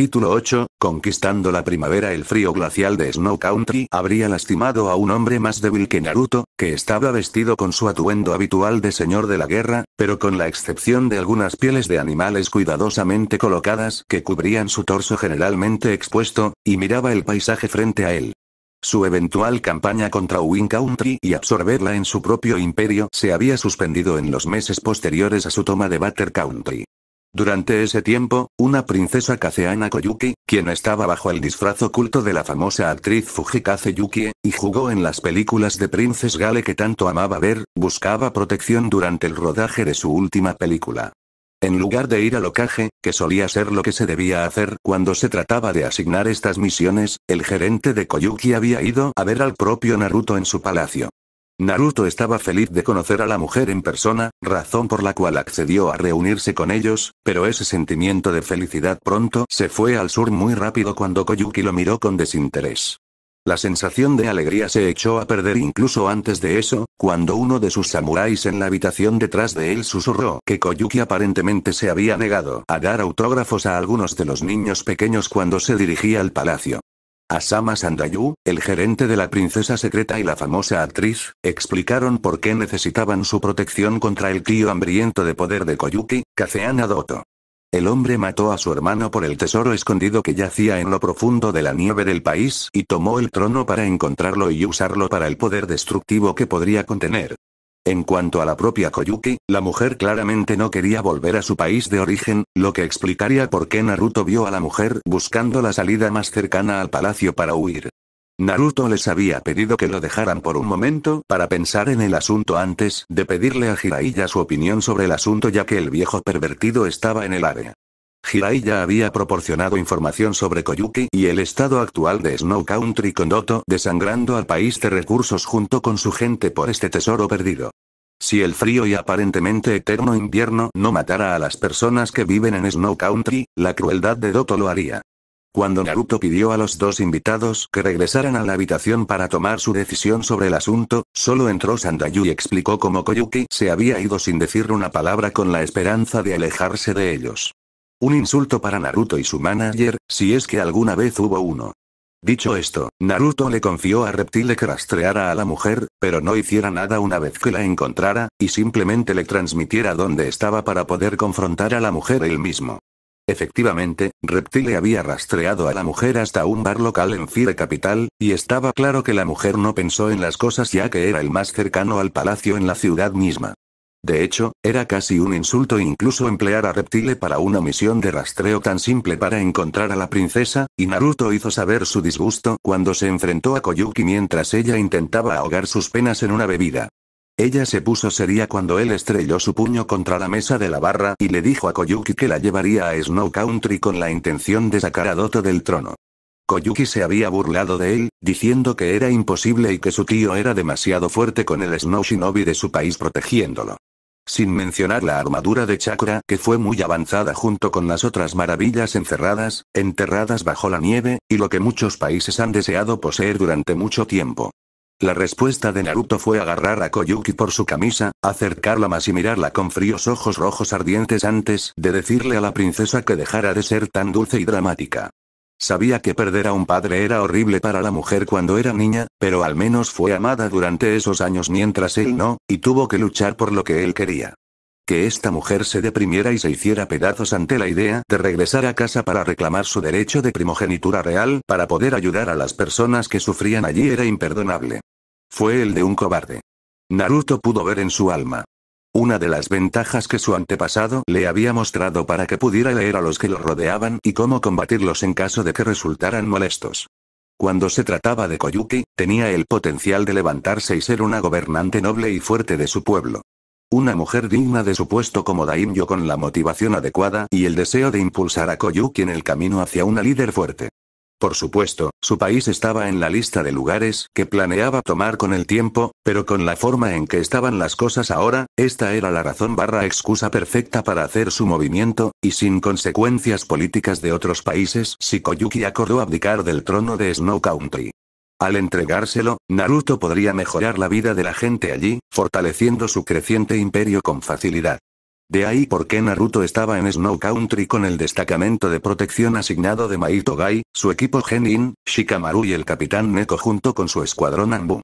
Capítulo 8, conquistando la primavera el frío glacial de Snow Country habría lastimado a un hombre más débil que Naruto, que estaba vestido con su atuendo habitual de señor de la guerra, pero con la excepción de algunas pieles de animales cuidadosamente colocadas que cubrían su torso generalmente expuesto, y miraba el paisaje frente a él. Su eventual campaña contra Win Country y absorberla en su propio imperio se había suspendido en los meses posteriores a su toma de Butter Country. Durante ese tiempo, una princesa Kazeana Koyuki, quien estaba bajo el disfraz oculto de la famosa actriz Fujikaze Yuki y jugó en las películas de Princess Gale que tanto amaba ver, buscaba protección durante el rodaje de su última película. En lugar de ir al ocaje, que solía ser lo que se debía hacer cuando se trataba de asignar estas misiones, el gerente de Koyuki había ido a ver al propio Naruto en su palacio. Naruto estaba feliz de conocer a la mujer en persona, razón por la cual accedió a reunirse con ellos, pero ese sentimiento de felicidad pronto se fue al sur muy rápido cuando Koyuki lo miró con desinterés. La sensación de alegría se echó a perder incluso antes de eso, cuando uno de sus samuráis en la habitación detrás de él susurró que Koyuki aparentemente se había negado a dar autógrafos a algunos de los niños pequeños cuando se dirigía al palacio. Asama Sandayu, el gerente de la princesa secreta y la famosa actriz, explicaron por qué necesitaban su protección contra el tío hambriento de poder de Koyuki, Kazeana Doto. El hombre mató a su hermano por el tesoro escondido que yacía en lo profundo de la nieve del país y tomó el trono para encontrarlo y usarlo para el poder destructivo que podría contener. En cuanto a la propia Koyuki, la mujer claramente no quería volver a su país de origen, lo que explicaría por qué Naruto vio a la mujer buscando la salida más cercana al palacio para huir. Naruto les había pedido que lo dejaran por un momento para pensar en el asunto antes de pedirle a Jiraiya su opinión sobre el asunto ya que el viejo pervertido estaba en el área. Hirai ya había proporcionado información sobre Koyuki y el estado actual de Snow Country con Doto desangrando al país de recursos junto con su gente por este tesoro perdido. Si el frío y aparentemente eterno invierno no matara a las personas que viven en Snow Country, la crueldad de Doto lo haría. Cuando Naruto pidió a los dos invitados que regresaran a la habitación para tomar su decisión sobre el asunto, solo entró Sandayu y explicó cómo Koyuki se había ido sin decir una palabra con la esperanza de alejarse de ellos. Un insulto para Naruto y su manager, si es que alguna vez hubo uno. Dicho esto, Naruto le confió a Reptile que rastreara a la mujer, pero no hiciera nada una vez que la encontrara, y simplemente le transmitiera dónde estaba para poder confrontar a la mujer él mismo. Efectivamente, Reptile había rastreado a la mujer hasta un bar local en Fire Capital, y estaba claro que la mujer no pensó en las cosas ya que era el más cercano al palacio en la ciudad misma. De hecho, era casi un insulto incluso emplear a Reptile para una misión de rastreo tan simple para encontrar a la princesa, y Naruto hizo saber su disgusto cuando se enfrentó a Koyuki mientras ella intentaba ahogar sus penas en una bebida. Ella se puso seria cuando él estrelló su puño contra la mesa de la barra y le dijo a Koyuki que la llevaría a Snow Country con la intención de sacar a Doto del trono. Koyuki se había burlado de él, diciendo que era imposible y que su tío era demasiado fuerte con el Snow Shinobi de su país protegiéndolo. Sin mencionar la armadura de chakra que fue muy avanzada junto con las otras maravillas encerradas, enterradas bajo la nieve, y lo que muchos países han deseado poseer durante mucho tiempo. La respuesta de Naruto fue agarrar a Koyuki por su camisa, acercarla más y mirarla con fríos ojos rojos ardientes antes de decirle a la princesa que dejara de ser tan dulce y dramática. Sabía que perder a un padre era horrible para la mujer cuando era niña, pero al menos fue amada durante esos años mientras él no, y tuvo que luchar por lo que él quería. Que esta mujer se deprimiera y se hiciera pedazos ante la idea de regresar a casa para reclamar su derecho de primogenitura real para poder ayudar a las personas que sufrían allí era imperdonable. Fue el de un cobarde. Naruto pudo ver en su alma, una de las ventajas que su antepasado le había mostrado para que pudiera leer a los que lo rodeaban y cómo combatirlos en caso de que resultaran molestos. Cuando se trataba de Koyuki, tenía el potencial de levantarse y ser una gobernante noble y fuerte de su pueblo. Una mujer digna de su puesto como Daimyo con la motivación adecuada y el deseo de impulsar a Koyuki en el camino hacia una líder fuerte. Por supuesto, su país estaba en la lista de lugares que planeaba tomar con el tiempo, pero con la forma en que estaban las cosas ahora, esta era la razón barra excusa perfecta para hacer su movimiento, y sin consecuencias políticas de otros países, Shikoyuki acordó abdicar del trono de Snow Country. Al entregárselo, Naruto podría mejorar la vida de la gente allí, fortaleciendo su creciente imperio con facilidad. De ahí por qué Naruto estaba en Snow Country con el destacamento de protección asignado de Maito Gai, su equipo Genin, Shikamaru y el capitán Neko junto con su escuadrón Anbu.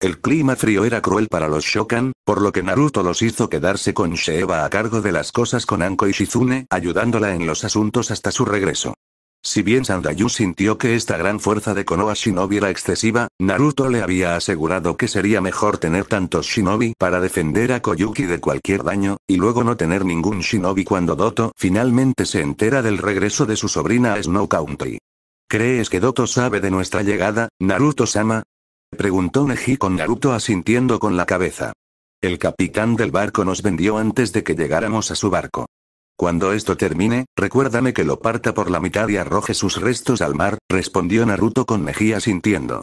El clima frío era cruel para los Shokan, por lo que Naruto los hizo quedarse con Sheeva a cargo de las cosas con Anko y Shizune, ayudándola en los asuntos hasta su regreso. Si bien Sandayu sintió que esta gran fuerza de Konoha Shinobi era excesiva, Naruto le había asegurado que sería mejor tener tantos Shinobi para defender a Koyuki de cualquier daño, y luego no tener ningún Shinobi cuando Doto finalmente se entera del regreso de su sobrina a Snow Country. ¿Crees que Doto sabe de nuestra llegada, Naruto-sama? Preguntó Neji con Naruto asintiendo con la cabeza. El capitán del barco nos vendió antes de que llegáramos a su barco. Cuando esto termine, recuérdame que lo parta por la mitad y arroje sus restos al mar, respondió Naruto con mejía sintiendo.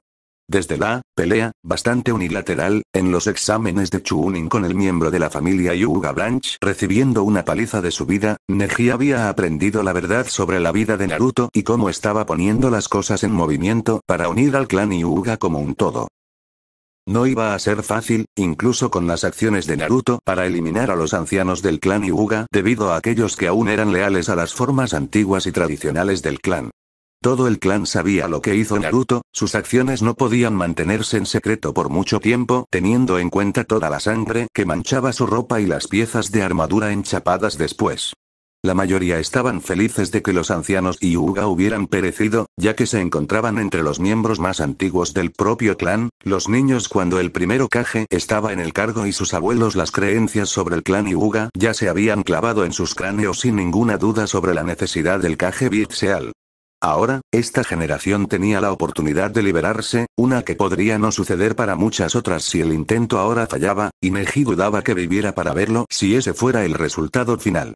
Desde la pelea, bastante unilateral, en los exámenes de Chunin con el miembro de la familia Yuga Blanche recibiendo una paliza de su vida, Neji había aprendido la verdad sobre la vida de Naruto y cómo estaba poniendo las cosas en movimiento para unir al clan Yuga como un todo. No iba a ser fácil, incluso con las acciones de Naruto para eliminar a los ancianos del clan Yuga debido a aquellos que aún eran leales a las formas antiguas y tradicionales del clan. Todo el clan sabía lo que hizo Naruto, sus acciones no podían mantenerse en secreto por mucho tiempo, teniendo en cuenta toda la sangre que manchaba su ropa y las piezas de armadura enchapadas después. La mayoría estaban felices de que los ancianos y Uga hubieran perecido, ya que se encontraban entre los miembros más antiguos del propio clan, los niños cuando el primero Kage estaba en el cargo y sus abuelos las creencias sobre el clan y Uga ya se habían clavado en sus cráneos sin ninguna duda sobre la necesidad del caje Bitseal. Ahora, esta generación tenía la oportunidad de liberarse, una que podría no suceder para muchas otras si el intento ahora fallaba, y Neji dudaba que viviera para verlo si ese fuera el resultado final.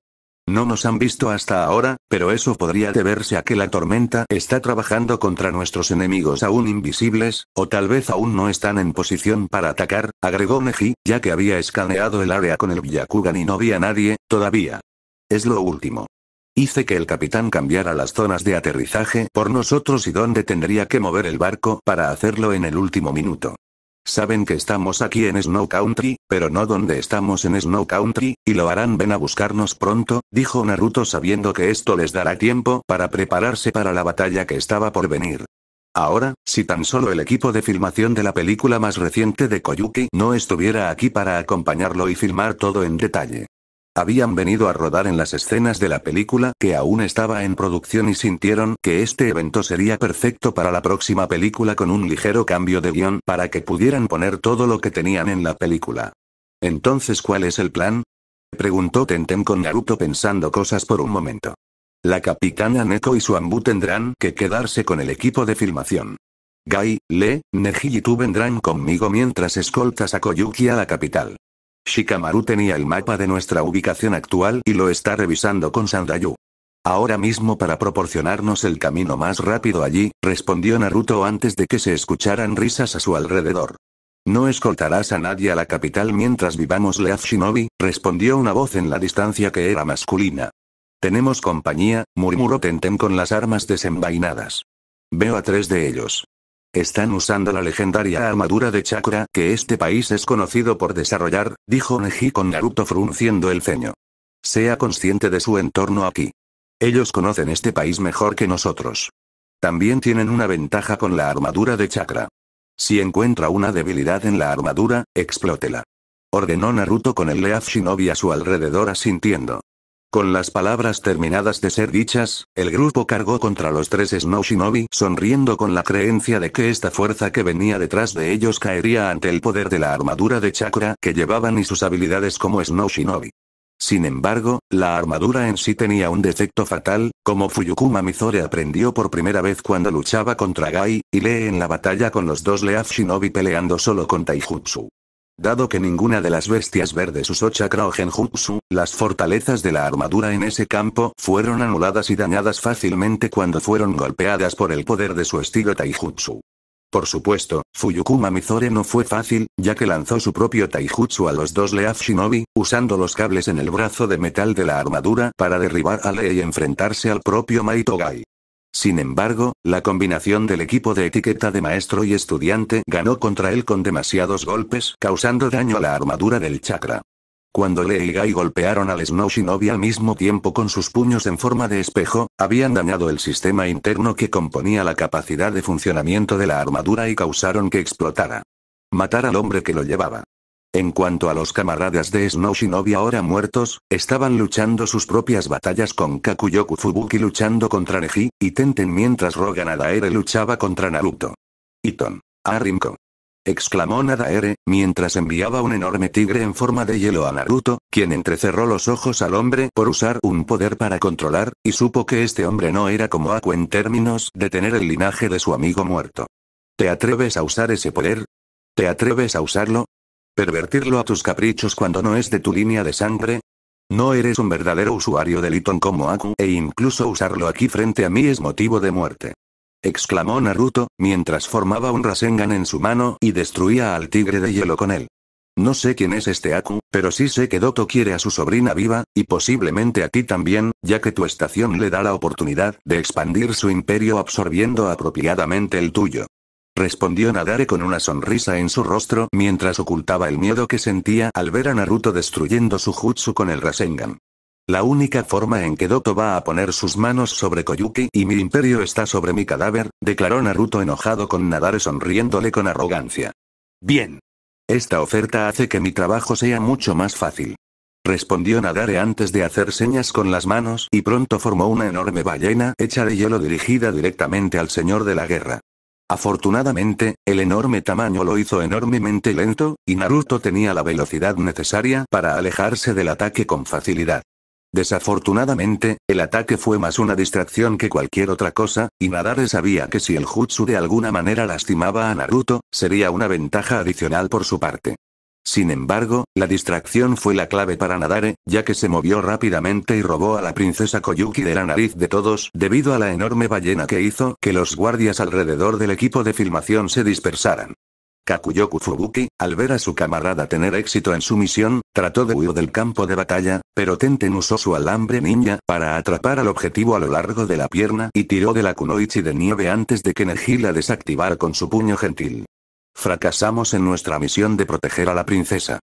No nos han visto hasta ahora, pero eso podría deberse a que la tormenta está trabajando contra nuestros enemigos aún invisibles, o tal vez aún no están en posición para atacar, agregó Neji, ya que había escaneado el área con el Byakugan y no había nadie, todavía. Es lo último. Hice que el capitán cambiara las zonas de aterrizaje por nosotros y dónde tendría que mover el barco para hacerlo en el último minuto. Saben que estamos aquí en Snow Country, pero no donde estamos en Snow Country, y lo harán ven a buscarnos pronto, dijo Naruto sabiendo que esto les dará tiempo para prepararse para la batalla que estaba por venir. Ahora, si tan solo el equipo de filmación de la película más reciente de Koyuki no estuviera aquí para acompañarlo y filmar todo en detalle. Habían venido a rodar en las escenas de la película que aún estaba en producción y sintieron que este evento sería perfecto para la próxima película con un ligero cambio de guión para que pudieran poner todo lo que tenían en la película. Entonces, ¿cuál es el plan? Preguntó Tenten con Naruto pensando cosas por un momento. La capitana Neko y su Ambu tendrán que quedarse con el equipo de filmación. Gai, Le, Neji y tú vendrán conmigo mientras escoltas a Koyuki a la capital. Shikamaru tenía el mapa de nuestra ubicación actual y lo está revisando con Sandayu. Ahora mismo para proporcionarnos el camino más rápido allí, respondió Naruto antes de que se escucharan risas a su alrededor. No escoltarás a nadie a la capital mientras vivamos Leaf Shinobi, respondió una voz en la distancia que era masculina. Tenemos compañía, murmuró Tenten con las armas desenvainadas. Veo a tres de ellos. Están usando la legendaria armadura de chakra que este país es conocido por desarrollar, dijo Neji con Naruto frunciendo el ceño. Sea consciente de su entorno aquí. Ellos conocen este país mejor que nosotros. También tienen una ventaja con la armadura de chakra. Si encuentra una debilidad en la armadura, explótela. Ordenó Naruto con el Leaf Shinobi a su alrededor asintiendo. Con las palabras terminadas de ser dichas, el grupo cargó contra los tres Snow Shinobi, sonriendo con la creencia de que esta fuerza que venía detrás de ellos caería ante el poder de la armadura de chakra que llevaban y sus habilidades como Snow Shinobi. Sin embargo, la armadura en sí tenía un defecto fatal, como Fuyukuma Mizore aprendió por primera vez cuando luchaba contra Gai, y Lee en la batalla con los dos Leaf Shinobi peleando solo con Taijutsu. Dado que ninguna de las bestias verdes usó chakra o genjutsu, las fortalezas de la armadura en ese campo fueron anuladas y dañadas fácilmente cuando fueron golpeadas por el poder de su estilo taijutsu. Por supuesto, Fuyukuma Mizore no fue fácil, ya que lanzó su propio taijutsu a los dos Leaf Shinobi, usando los cables en el brazo de metal de la armadura para derribar a Lee y enfrentarse al propio Maitogai. Sin embargo, la combinación del equipo de etiqueta de maestro y estudiante ganó contra él con demasiados golpes, causando daño a la armadura del chakra. Cuando Lei y Gai golpearon al Snow Shinobi al mismo tiempo con sus puños en forma de espejo, habían dañado el sistema interno que componía la capacidad de funcionamiento de la armadura y causaron que explotara. Matar al hombre que lo llevaba. En cuanto a los camaradas de Snow Shinobi ahora muertos, estaban luchando sus propias batallas con Kakuyoku Fubuki luchando contra Neji, y Tenten mientras Rogan Nadaere luchaba contra Naruto. Iton. A Exclamó Nadaere, mientras enviaba un enorme tigre en forma de hielo a Naruto, quien entrecerró los ojos al hombre por usar un poder para controlar, y supo que este hombre no era como Aku en términos de tener el linaje de su amigo muerto. ¿Te atreves a usar ese poder? ¿Te atreves a usarlo? ¿Pervertirlo a tus caprichos cuando no es de tu línea de sangre? No eres un verdadero usuario de Liton como Aku e incluso usarlo aquí frente a mí es motivo de muerte. Exclamó Naruto, mientras formaba un Rasengan en su mano y destruía al tigre de hielo con él. No sé quién es este Aku, pero sí sé que Doto quiere a su sobrina viva, y posiblemente a ti también, ya que tu estación le da la oportunidad de expandir su imperio absorbiendo apropiadamente el tuyo. Respondió Nadare con una sonrisa en su rostro mientras ocultaba el miedo que sentía al ver a Naruto destruyendo su jutsu con el Rasengan. La única forma en que Doto va a poner sus manos sobre Koyuki y mi imperio está sobre mi cadáver, declaró Naruto enojado con Nadare sonriéndole con arrogancia. Bien. Esta oferta hace que mi trabajo sea mucho más fácil. Respondió Nadare antes de hacer señas con las manos y pronto formó una enorme ballena hecha de hielo dirigida directamente al señor de la guerra. Afortunadamente, el enorme tamaño lo hizo enormemente lento, y Naruto tenía la velocidad necesaria para alejarse del ataque con facilidad. Desafortunadamente, el ataque fue más una distracción que cualquier otra cosa, y Nadare sabía que si el jutsu de alguna manera lastimaba a Naruto, sería una ventaja adicional por su parte. Sin embargo, la distracción fue la clave para Nadare, ya que se movió rápidamente y robó a la princesa Koyuki de la nariz de todos debido a la enorme ballena que hizo que los guardias alrededor del equipo de filmación se dispersaran. Kakuyoku Fubuki, al ver a su camarada tener éxito en su misión, trató de huir del campo de batalla, pero Tenten usó su alambre ninja para atrapar al objetivo a lo largo de la pierna y tiró de la kunoichi de nieve antes de que Neji la desactivara con su puño gentil. Fracasamos en nuestra misión de proteger a la princesa.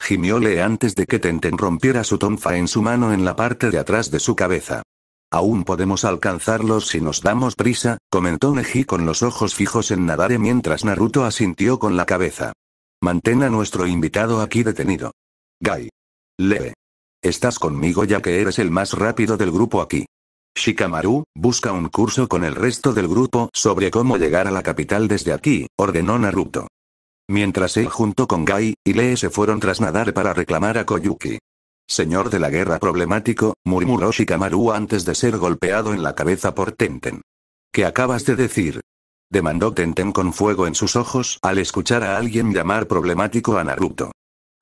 Gimióle antes de que Tenten rompiera su tonfa en su mano en la parte de atrás de su cabeza. Aún podemos alcanzarlos si nos damos prisa, comentó Neji con los ojos fijos en Nadare mientras Naruto asintió con la cabeza. Mantén a nuestro invitado aquí detenido. Gai. Leve. Estás conmigo ya que eres el más rápido del grupo aquí. Shikamaru, busca un curso con el resto del grupo sobre cómo llegar a la capital desde aquí, ordenó Naruto. Mientras él junto con Gai y Lee se fueron tras nadar para reclamar a Koyuki. Señor de la guerra problemático, murmuró Shikamaru antes de ser golpeado en la cabeza por Tenten. ¿Qué acabas de decir? demandó Tenten con fuego en sus ojos al escuchar a alguien llamar problemático a Naruto.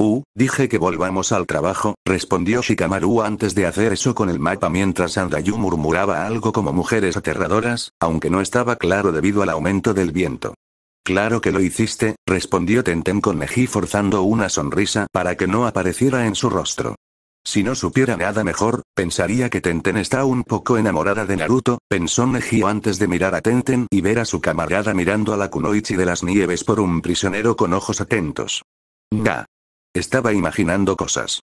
Uh, dije que volvamos al trabajo, respondió Shikamaru antes de hacer eso con el mapa mientras Andayu murmuraba algo como mujeres aterradoras, aunque no estaba claro debido al aumento del viento. Claro que lo hiciste, respondió Tenten con Neji forzando una sonrisa para que no apareciera en su rostro. Si no supiera nada mejor, pensaría que Tenten está un poco enamorada de Naruto, pensó Neji antes de mirar a Tenten y ver a su camarada mirando a la Kunoichi de las nieves por un prisionero con ojos atentos. Estaba imaginando cosas.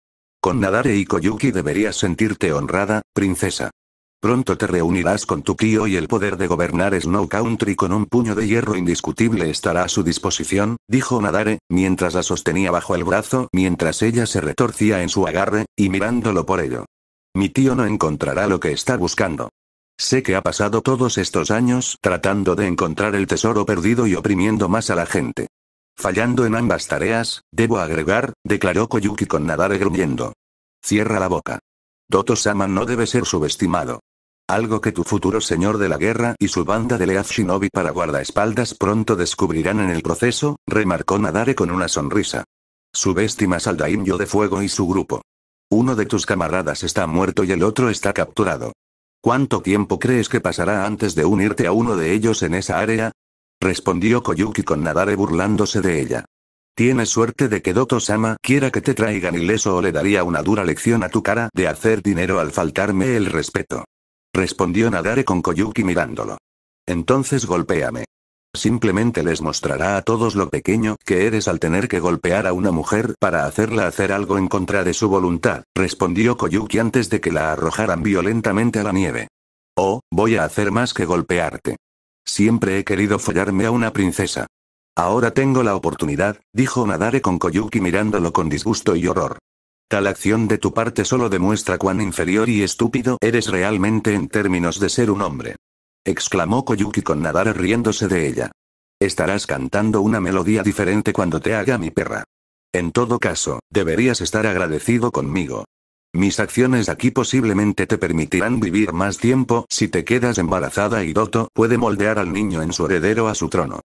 Con Nadare y Koyuki deberías sentirte honrada, princesa. Pronto te reunirás con tu tío y el poder de gobernar Snow Country con un puño de hierro indiscutible estará a su disposición, dijo Nadare, mientras la sostenía bajo el brazo mientras ella se retorcía en su agarre, y mirándolo por ello. Mi tío no encontrará lo que está buscando. Sé que ha pasado todos estos años tratando de encontrar el tesoro perdido y oprimiendo más a la gente. Fallando en ambas tareas, debo agregar, declaró Koyuki con Nadare gruñendo. Cierra la boca. Doto-sama no debe ser subestimado. Algo que tu futuro señor de la guerra y su banda de Leaf Shinobi para guardaespaldas pronto descubrirán en el proceso, remarcó Nadare con una sonrisa. Subestimas al Daimyo de Fuego y su grupo. Uno de tus camaradas está muerto y el otro está capturado. ¿Cuánto tiempo crees que pasará antes de unirte a uno de ellos en esa área? Respondió Koyuki con Nadare burlándose de ella. Tienes suerte de que Doto-sama quiera que te traigan ileso o le daría una dura lección a tu cara de hacer dinero al faltarme el respeto. Respondió Nadare con Koyuki mirándolo. Entonces golpéame. Simplemente les mostrará a todos lo pequeño que eres al tener que golpear a una mujer para hacerla hacer algo en contra de su voluntad, respondió Koyuki antes de que la arrojaran violentamente a la nieve. Oh, voy a hacer más que golpearte. Siempre he querido follarme a una princesa. Ahora tengo la oportunidad, dijo Nadare con Koyuki mirándolo con disgusto y horror. Tal acción de tu parte solo demuestra cuán inferior y estúpido eres realmente en términos de ser un hombre. Exclamó Koyuki con Nadare riéndose de ella. Estarás cantando una melodía diferente cuando te haga mi perra. En todo caso, deberías estar agradecido conmigo. Mis acciones aquí posiblemente te permitirán vivir más tiempo si te quedas embarazada y Doto puede moldear al niño en su heredero a su trono.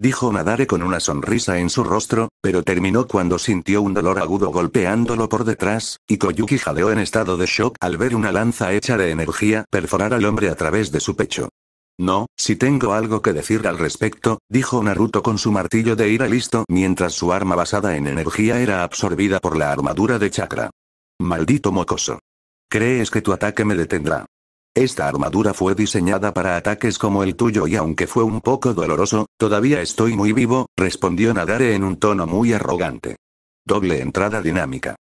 Dijo Nadare con una sonrisa en su rostro, pero terminó cuando sintió un dolor agudo golpeándolo por detrás, y Koyuki jadeó en estado de shock al ver una lanza hecha de energía perforar al hombre a través de su pecho. No, si tengo algo que decir al respecto, dijo Naruto con su martillo de ira listo mientras su arma basada en energía era absorbida por la armadura de chakra. Maldito mocoso. ¿Crees que tu ataque me detendrá? Esta armadura fue diseñada para ataques como el tuyo y aunque fue un poco doloroso, todavía estoy muy vivo, respondió Nadare en un tono muy arrogante. Doble entrada dinámica.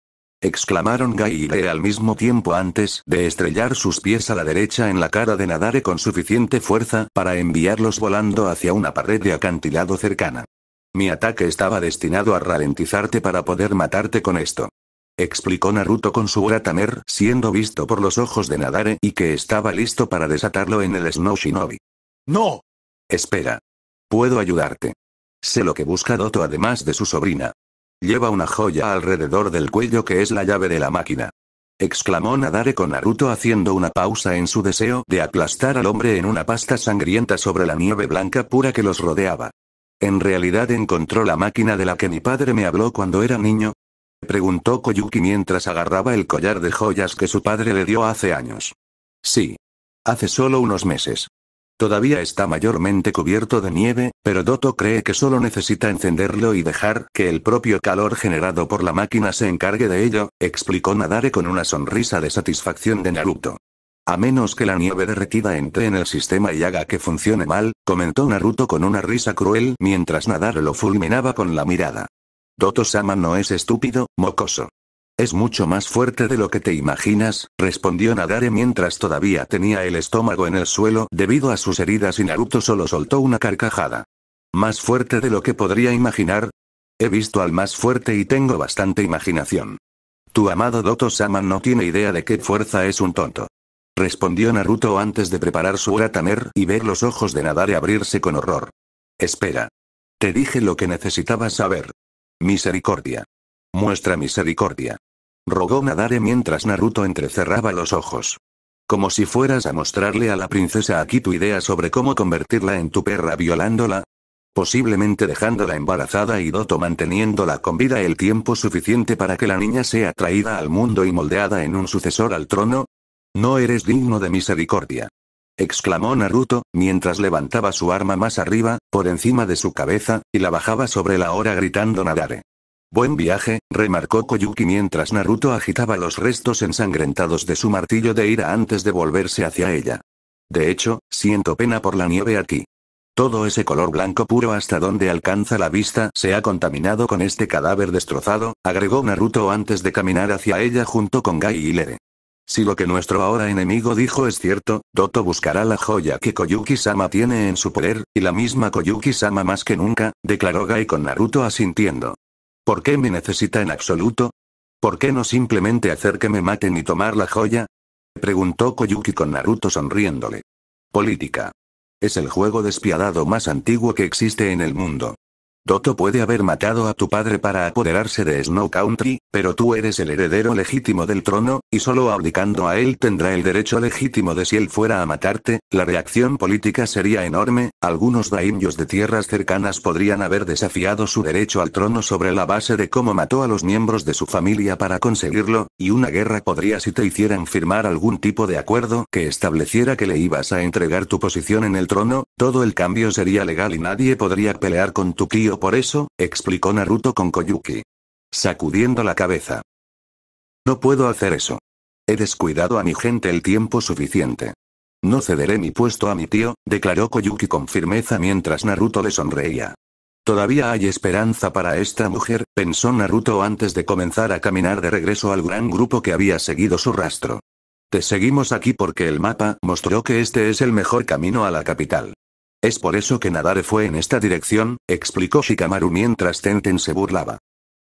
Exclamaron Gai y al mismo tiempo antes de estrellar sus pies a la derecha en la cara de Nadare con suficiente fuerza para enviarlos volando hacia una pared de acantilado cercana. Mi ataque estaba destinado a ralentizarte para poder matarte con esto explicó Naruto con su Uratamer siendo visto por los ojos de Nadare y que estaba listo para desatarlo en el Snow Shinobi. ¡No! Espera. Puedo ayudarte. Sé lo que busca Doto además de su sobrina. Lleva una joya alrededor del cuello que es la llave de la máquina. Exclamó Nadare con Naruto haciendo una pausa en su deseo de aplastar al hombre en una pasta sangrienta sobre la nieve blanca pura que los rodeaba. En realidad encontró la máquina de la que mi padre me habló cuando era niño, preguntó Koyuki mientras agarraba el collar de joyas que su padre le dio hace años. Sí. Hace solo unos meses. Todavía está mayormente cubierto de nieve, pero Doto cree que solo necesita encenderlo y dejar que el propio calor generado por la máquina se encargue de ello, explicó Nadare con una sonrisa de satisfacción de Naruto. A menos que la nieve derretida entre en el sistema y haga que funcione mal, comentó Naruto con una risa cruel mientras Nadare lo fulminaba con la mirada. Doto-sama no es estúpido, mocoso. Es mucho más fuerte de lo que te imaginas, respondió Nadare mientras todavía tenía el estómago en el suelo debido a sus heridas y Naruto solo soltó una carcajada. ¿Más fuerte de lo que podría imaginar? He visto al más fuerte y tengo bastante imaginación. Tu amado Doto-sama no tiene idea de qué fuerza es un tonto. Respondió Naruto antes de preparar su Urataner y ver los ojos de Nadare abrirse con horror. Espera. Te dije lo que necesitabas saber. Misericordia. Muestra misericordia. Rogó Nadare mientras Naruto entrecerraba los ojos. Como si fueras a mostrarle a la princesa aquí tu idea sobre cómo convertirla en tu perra violándola. Posiblemente dejándola embarazada y Doto manteniéndola con vida el tiempo suficiente para que la niña sea traída al mundo y moldeada en un sucesor al trono. No eres digno de misericordia exclamó Naruto, mientras levantaba su arma más arriba, por encima de su cabeza, y la bajaba sobre la hora gritando Nadare. Buen viaje, remarcó Koyuki mientras Naruto agitaba los restos ensangrentados de su martillo de ira antes de volverse hacia ella. De hecho, siento pena por la nieve aquí. Todo ese color blanco puro hasta donde alcanza la vista se ha contaminado con este cadáver destrozado, agregó Naruto antes de caminar hacia ella junto con Gai y Lere. Si lo que nuestro ahora enemigo dijo es cierto, Doto buscará la joya que Koyuki-sama tiene en su poder, y la misma Koyuki-sama más que nunca, declaró Gai con Naruto asintiendo. ¿Por qué me necesita en absoluto? ¿Por qué no simplemente hacer que me maten y tomar la joya? Preguntó Koyuki con Naruto sonriéndole. Política. Es el juego despiadado más antiguo que existe en el mundo. Doto puede haber matado a tu padre para apoderarse de Snow Country, pero tú eres el heredero legítimo del trono, y solo abdicando a él tendrá el derecho legítimo de si él fuera a matarte, la reacción política sería enorme, algunos daimios de tierras cercanas podrían haber desafiado su derecho al trono sobre la base de cómo mató a los miembros de su familia para conseguirlo, y una guerra podría si te hicieran firmar algún tipo de acuerdo que estableciera que le ibas a entregar tu posición en el trono, todo el cambio sería legal y nadie podría pelear con tu tío por eso, explicó Naruto con Koyuki. Sacudiendo la cabeza. No puedo hacer eso. He descuidado a mi gente el tiempo suficiente. No cederé mi puesto a mi tío, declaró Koyuki con firmeza mientras Naruto le sonreía. Todavía hay esperanza para esta mujer, pensó Naruto antes de comenzar a caminar de regreso al gran grupo que había seguido su rastro. Te seguimos aquí porque el mapa mostró que este es el mejor camino a la capital. Es por eso que Nadare fue en esta dirección, explicó Shikamaru mientras Tenten se burlaba.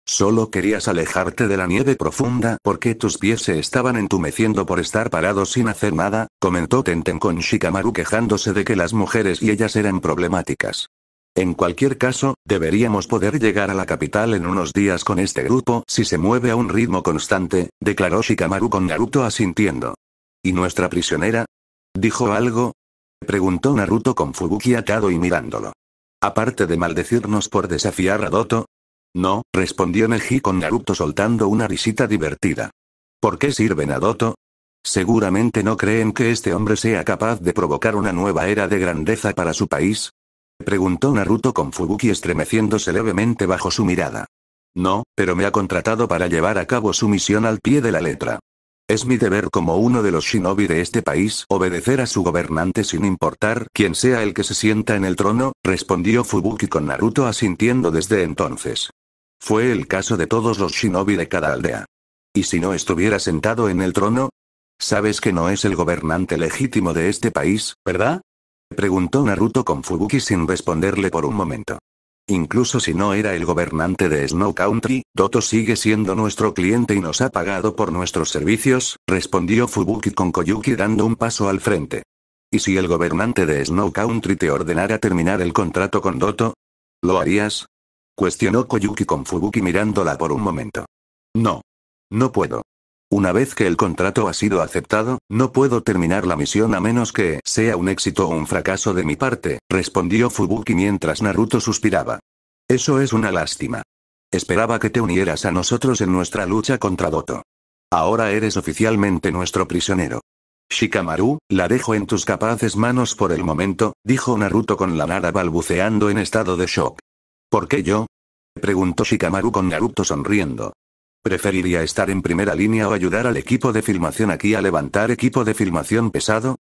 Solo querías alejarte de la nieve profunda porque tus pies se estaban entumeciendo por estar parados sin hacer nada, comentó Tenten con Shikamaru quejándose de que las mujeres y ellas eran problemáticas. En cualquier caso, deberíamos poder llegar a la capital en unos días con este grupo si se mueve a un ritmo constante, declaró Shikamaru con Naruto asintiendo. ¿Y nuestra prisionera? Dijo algo, Preguntó Naruto con Fubuki atado y mirándolo. Aparte de maldecirnos por desafiar a Doto. No, respondió Neji con Naruto soltando una risita divertida. ¿Por qué sirven a Doto? Seguramente no creen que este hombre sea capaz de provocar una nueva era de grandeza para su país. Preguntó Naruto con Fubuki estremeciéndose levemente bajo su mirada. No, pero me ha contratado para llevar a cabo su misión al pie de la letra. Es mi deber como uno de los shinobi de este país obedecer a su gobernante sin importar quién sea el que se sienta en el trono, respondió Fubuki con Naruto asintiendo desde entonces. Fue el caso de todos los shinobi de cada aldea. ¿Y si no estuviera sentado en el trono? Sabes que no es el gobernante legítimo de este país, ¿verdad? Preguntó Naruto con Fubuki sin responderle por un momento. Incluso si no era el gobernante de Snow Country, Doto sigue siendo nuestro cliente y nos ha pagado por nuestros servicios, respondió Fubuki con Koyuki dando un paso al frente. ¿Y si el gobernante de Snow Country te ordenara terminar el contrato con Doto? ¿Lo harías? Cuestionó Koyuki con Fubuki mirándola por un momento. No. No puedo. Una vez que el contrato ha sido aceptado, no puedo terminar la misión a menos que sea un éxito o un fracaso de mi parte, respondió Fubuki mientras Naruto suspiraba. Eso es una lástima. Esperaba que te unieras a nosotros en nuestra lucha contra Doto. Ahora eres oficialmente nuestro prisionero. Shikamaru, la dejo en tus capaces manos por el momento, dijo Naruto con la nada balbuceando en estado de shock. ¿Por qué yo? preguntó Shikamaru con Naruto sonriendo. Preferiría estar en primera línea o ayudar al equipo de filmación aquí a levantar equipo de filmación pesado,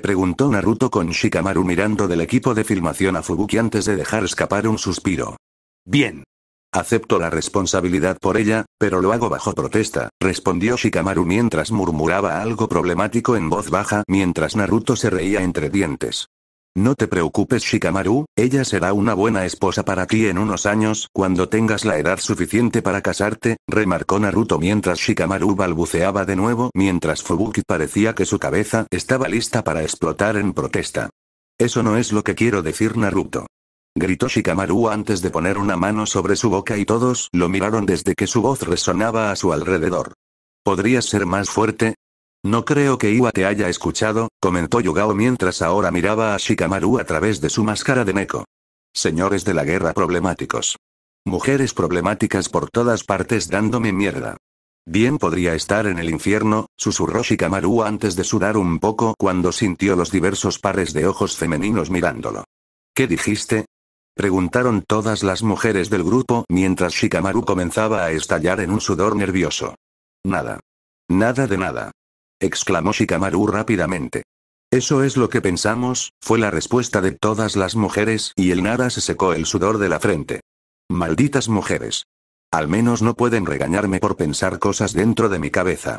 preguntó Naruto con Shikamaru mirando del equipo de filmación a Fubuki antes de dejar escapar un suspiro. Bien. Acepto la responsabilidad por ella, pero lo hago bajo protesta, respondió Shikamaru mientras murmuraba algo problemático en voz baja mientras Naruto se reía entre dientes. No te preocupes Shikamaru, ella será una buena esposa para ti en unos años, cuando tengas la edad suficiente para casarte, remarcó Naruto mientras Shikamaru balbuceaba de nuevo mientras Fubuki parecía que su cabeza estaba lista para explotar en protesta. Eso no es lo que quiero decir Naruto. Gritó Shikamaru antes de poner una mano sobre su boca y todos lo miraron desde que su voz resonaba a su alrededor. ¿Podrías ser más fuerte? No creo que Iwa te haya escuchado, comentó Yugao mientras ahora miraba a Shikamaru a través de su máscara de Neko. Señores de la guerra problemáticos. Mujeres problemáticas por todas partes dándome mierda. Bien podría estar en el infierno, susurró Shikamaru antes de sudar un poco cuando sintió los diversos pares de ojos femeninos mirándolo. ¿Qué dijiste? Preguntaron todas las mujeres del grupo mientras Shikamaru comenzaba a estallar en un sudor nervioso. Nada. Nada de nada exclamó Shikamaru rápidamente. Eso es lo que pensamos, fue la respuesta de todas las mujeres y el Nara se secó el sudor de la frente. Malditas mujeres. Al menos no pueden regañarme por pensar cosas dentro de mi cabeza.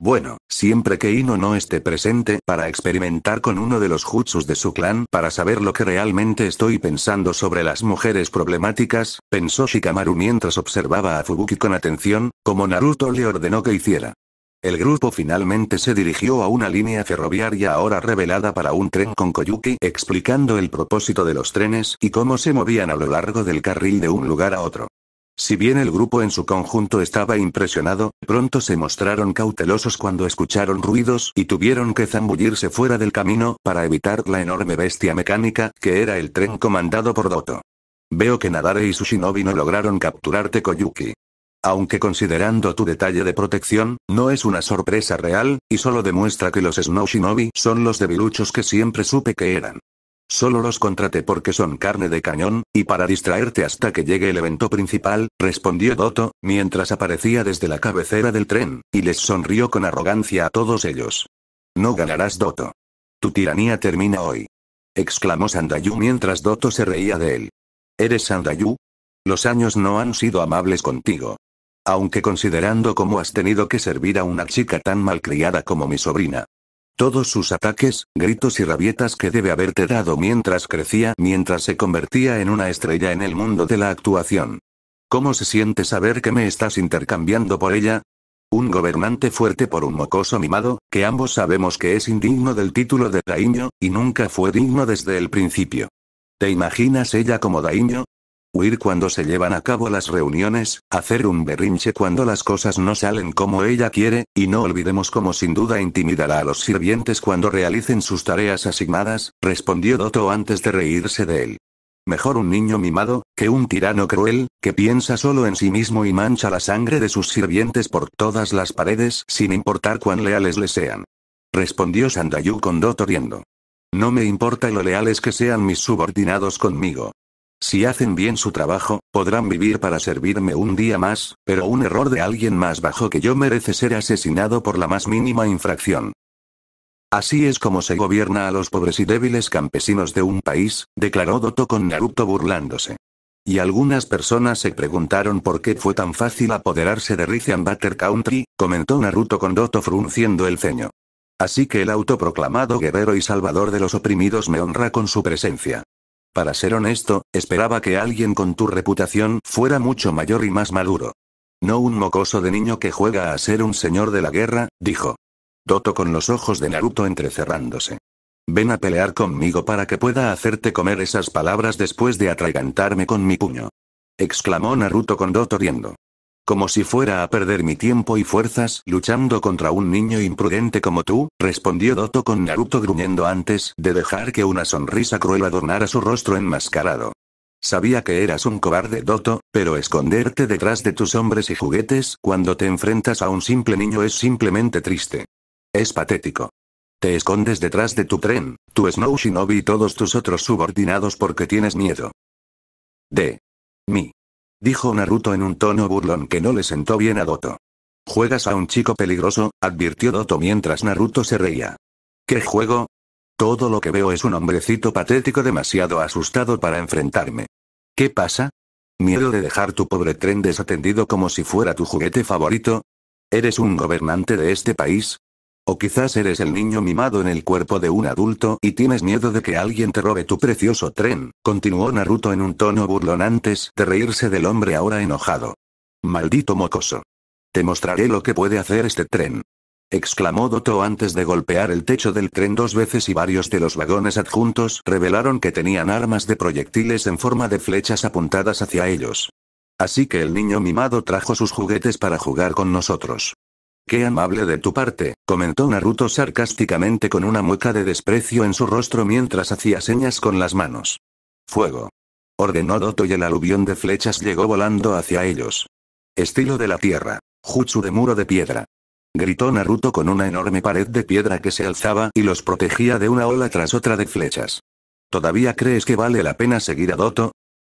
Bueno, siempre que Ino no esté presente para experimentar con uno de los jutsus de su clan para saber lo que realmente estoy pensando sobre las mujeres problemáticas, pensó Shikamaru mientras observaba a Fubuki con atención, como Naruto le ordenó que hiciera. El grupo finalmente se dirigió a una línea ferroviaria ahora revelada para un tren con Koyuki explicando el propósito de los trenes y cómo se movían a lo largo del carril de un lugar a otro. Si bien el grupo en su conjunto estaba impresionado, pronto se mostraron cautelosos cuando escucharon ruidos y tuvieron que zambullirse fuera del camino para evitar la enorme bestia mecánica que era el tren comandado por Doto. Veo que Nadare y su no lograron capturarte Koyuki aunque considerando tu detalle de protección, no es una sorpresa real, y solo demuestra que los Snow Shinobi son los debiluchos que siempre supe que eran. Solo los contraté porque son carne de cañón, y para distraerte hasta que llegue el evento principal, respondió Doto, mientras aparecía desde la cabecera del tren, y les sonrió con arrogancia a todos ellos. No ganarás Doto. Tu tiranía termina hoy. Exclamó Sandayu mientras Doto se reía de él. ¿Eres Sandayu? Los años no han sido amables contigo aunque considerando cómo has tenido que servir a una chica tan malcriada como mi sobrina. Todos sus ataques, gritos y rabietas que debe haberte dado mientras crecía, mientras se convertía en una estrella en el mundo de la actuación. ¿Cómo se siente saber que me estás intercambiando por ella? Un gobernante fuerte por un mocoso mimado, que ambos sabemos que es indigno del título de daimyo, y nunca fue digno desde el principio. ¿Te imaginas ella como daimyo? huir cuando se llevan a cabo las reuniones, hacer un berrinche cuando las cosas no salen como ella quiere, y no olvidemos cómo sin duda intimidará a los sirvientes cuando realicen sus tareas asignadas, respondió Doto antes de reírse de él. Mejor un niño mimado, que un tirano cruel, que piensa solo en sí mismo y mancha la sangre de sus sirvientes por todas las paredes sin importar cuán leales le sean. Respondió Sandayu con Doto riendo. No me importa lo leales que sean mis subordinados conmigo. Si hacen bien su trabajo, podrán vivir para servirme un día más, pero un error de alguien más bajo que yo merece ser asesinado por la más mínima infracción. Así es como se gobierna a los pobres y débiles campesinos de un país, declaró Doto con Naruto burlándose. Y algunas personas se preguntaron por qué fue tan fácil apoderarse de Rician Butter Country, comentó Naruto con Doto frunciendo el ceño. Así que el autoproclamado guerrero y salvador de los oprimidos me honra con su presencia. Para ser honesto, esperaba que alguien con tu reputación fuera mucho mayor y más maduro. No un mocoso de niño que juega a ser un señor de la guerra, dijo. Doto con los ojos de Naruto entrecerrándose. Ven a pelear conmigo para que pueda hacerte comer esas palabras después de atragantarme con mi puño. Exclamó Naruto con Doto riendo. Como si fuera a perder mi tiempo y fuerzas luchando contra un niño imprudente como tú, respondió Doto con Naruto gruñendo antes de dejar que una sonrisa cruel adornara su rostro enmascarado. Sabía que eras un cobarde Doto, pero esconderte detrás de tus hombres y juguetes cuando te enfrentas a un simple niño es simplemente triste. Es patético. Te escondes detrás de tu tren, tu Snow Shinobi y todos tus otros subordinados porque tienes miedo. De mí. Dijo Naruto en un tono burlón que no le sentó bien a Doto. Juegas a un chico peligroso, advirtió Doto mientras Naruto se reía. ¿Qué juego? Todo lo que veo es un hombrecito patético demasiado asustado para enfrentarme. ¿Qué pasa? ¿Miedo de dejar tu pobre tren desatendido como si fuera tu juguete favorito? ¿Eres un gobernante de este país? O quizás eres el niño mimado en el cuerpo de un adulto y tienes miedo de que alguien te robe tu precioso tren, continuó Naruto en un tono burlón antes de reírse del hombre ahora enojado. Maldito mocoso. Te mostraré lo que puede hacer este tren. Exclamó Doto antes de golpear el techo del tren dos veces y varios de los vagones adjuntos revelaron que tenían armas de proyectiles en forma de flechas apuntadas hacia ellos. Así que el niño mimado trajo sus juguetes para jugar con nosotros. Qué amable de tu parte, comentó Naruto sarcásticamente con una mueca de desprecio en su rostro mientras hacía señas con las manos. Fuego. Ordenó Doto y el aluvión de flechas llegó volando hacia ellos. Estilo de la tierra. Jutsu de muro de piedra. Gritó Naruto con una enorme pared de piedra que se alzaba y los protegía de una ola tras otra de flechas. ¿Todavía crees que vale la pena seguir a Doto?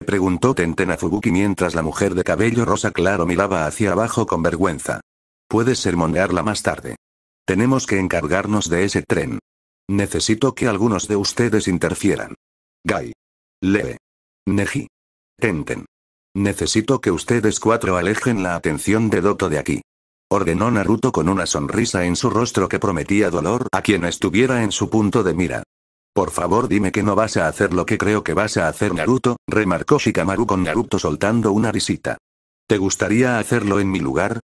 Preguntó Tenten a Fubuki mientras la mujer de cabello rosa claro miraba hacia abajo con vergüenza. Puedes sermonearla más tarde. Tenemos que encargarnos de ese tren. Necesito que algunos de ustedes interfieran. Gai. Leve. Neji. Tenten. Necesito que ustedes cuatro alejen la atención de Doto de aquí. Ordenó Naruto con una sonrisa en su rostro que prometía dolor a quien estuviera en su punto de mira. Por favor dime que no vas a hacer lo que creo que vas a hacer Naruto, remarcó Shikamaru con Naruto soltando una risita. ¿Te gustaría hacerlo en mi lugar?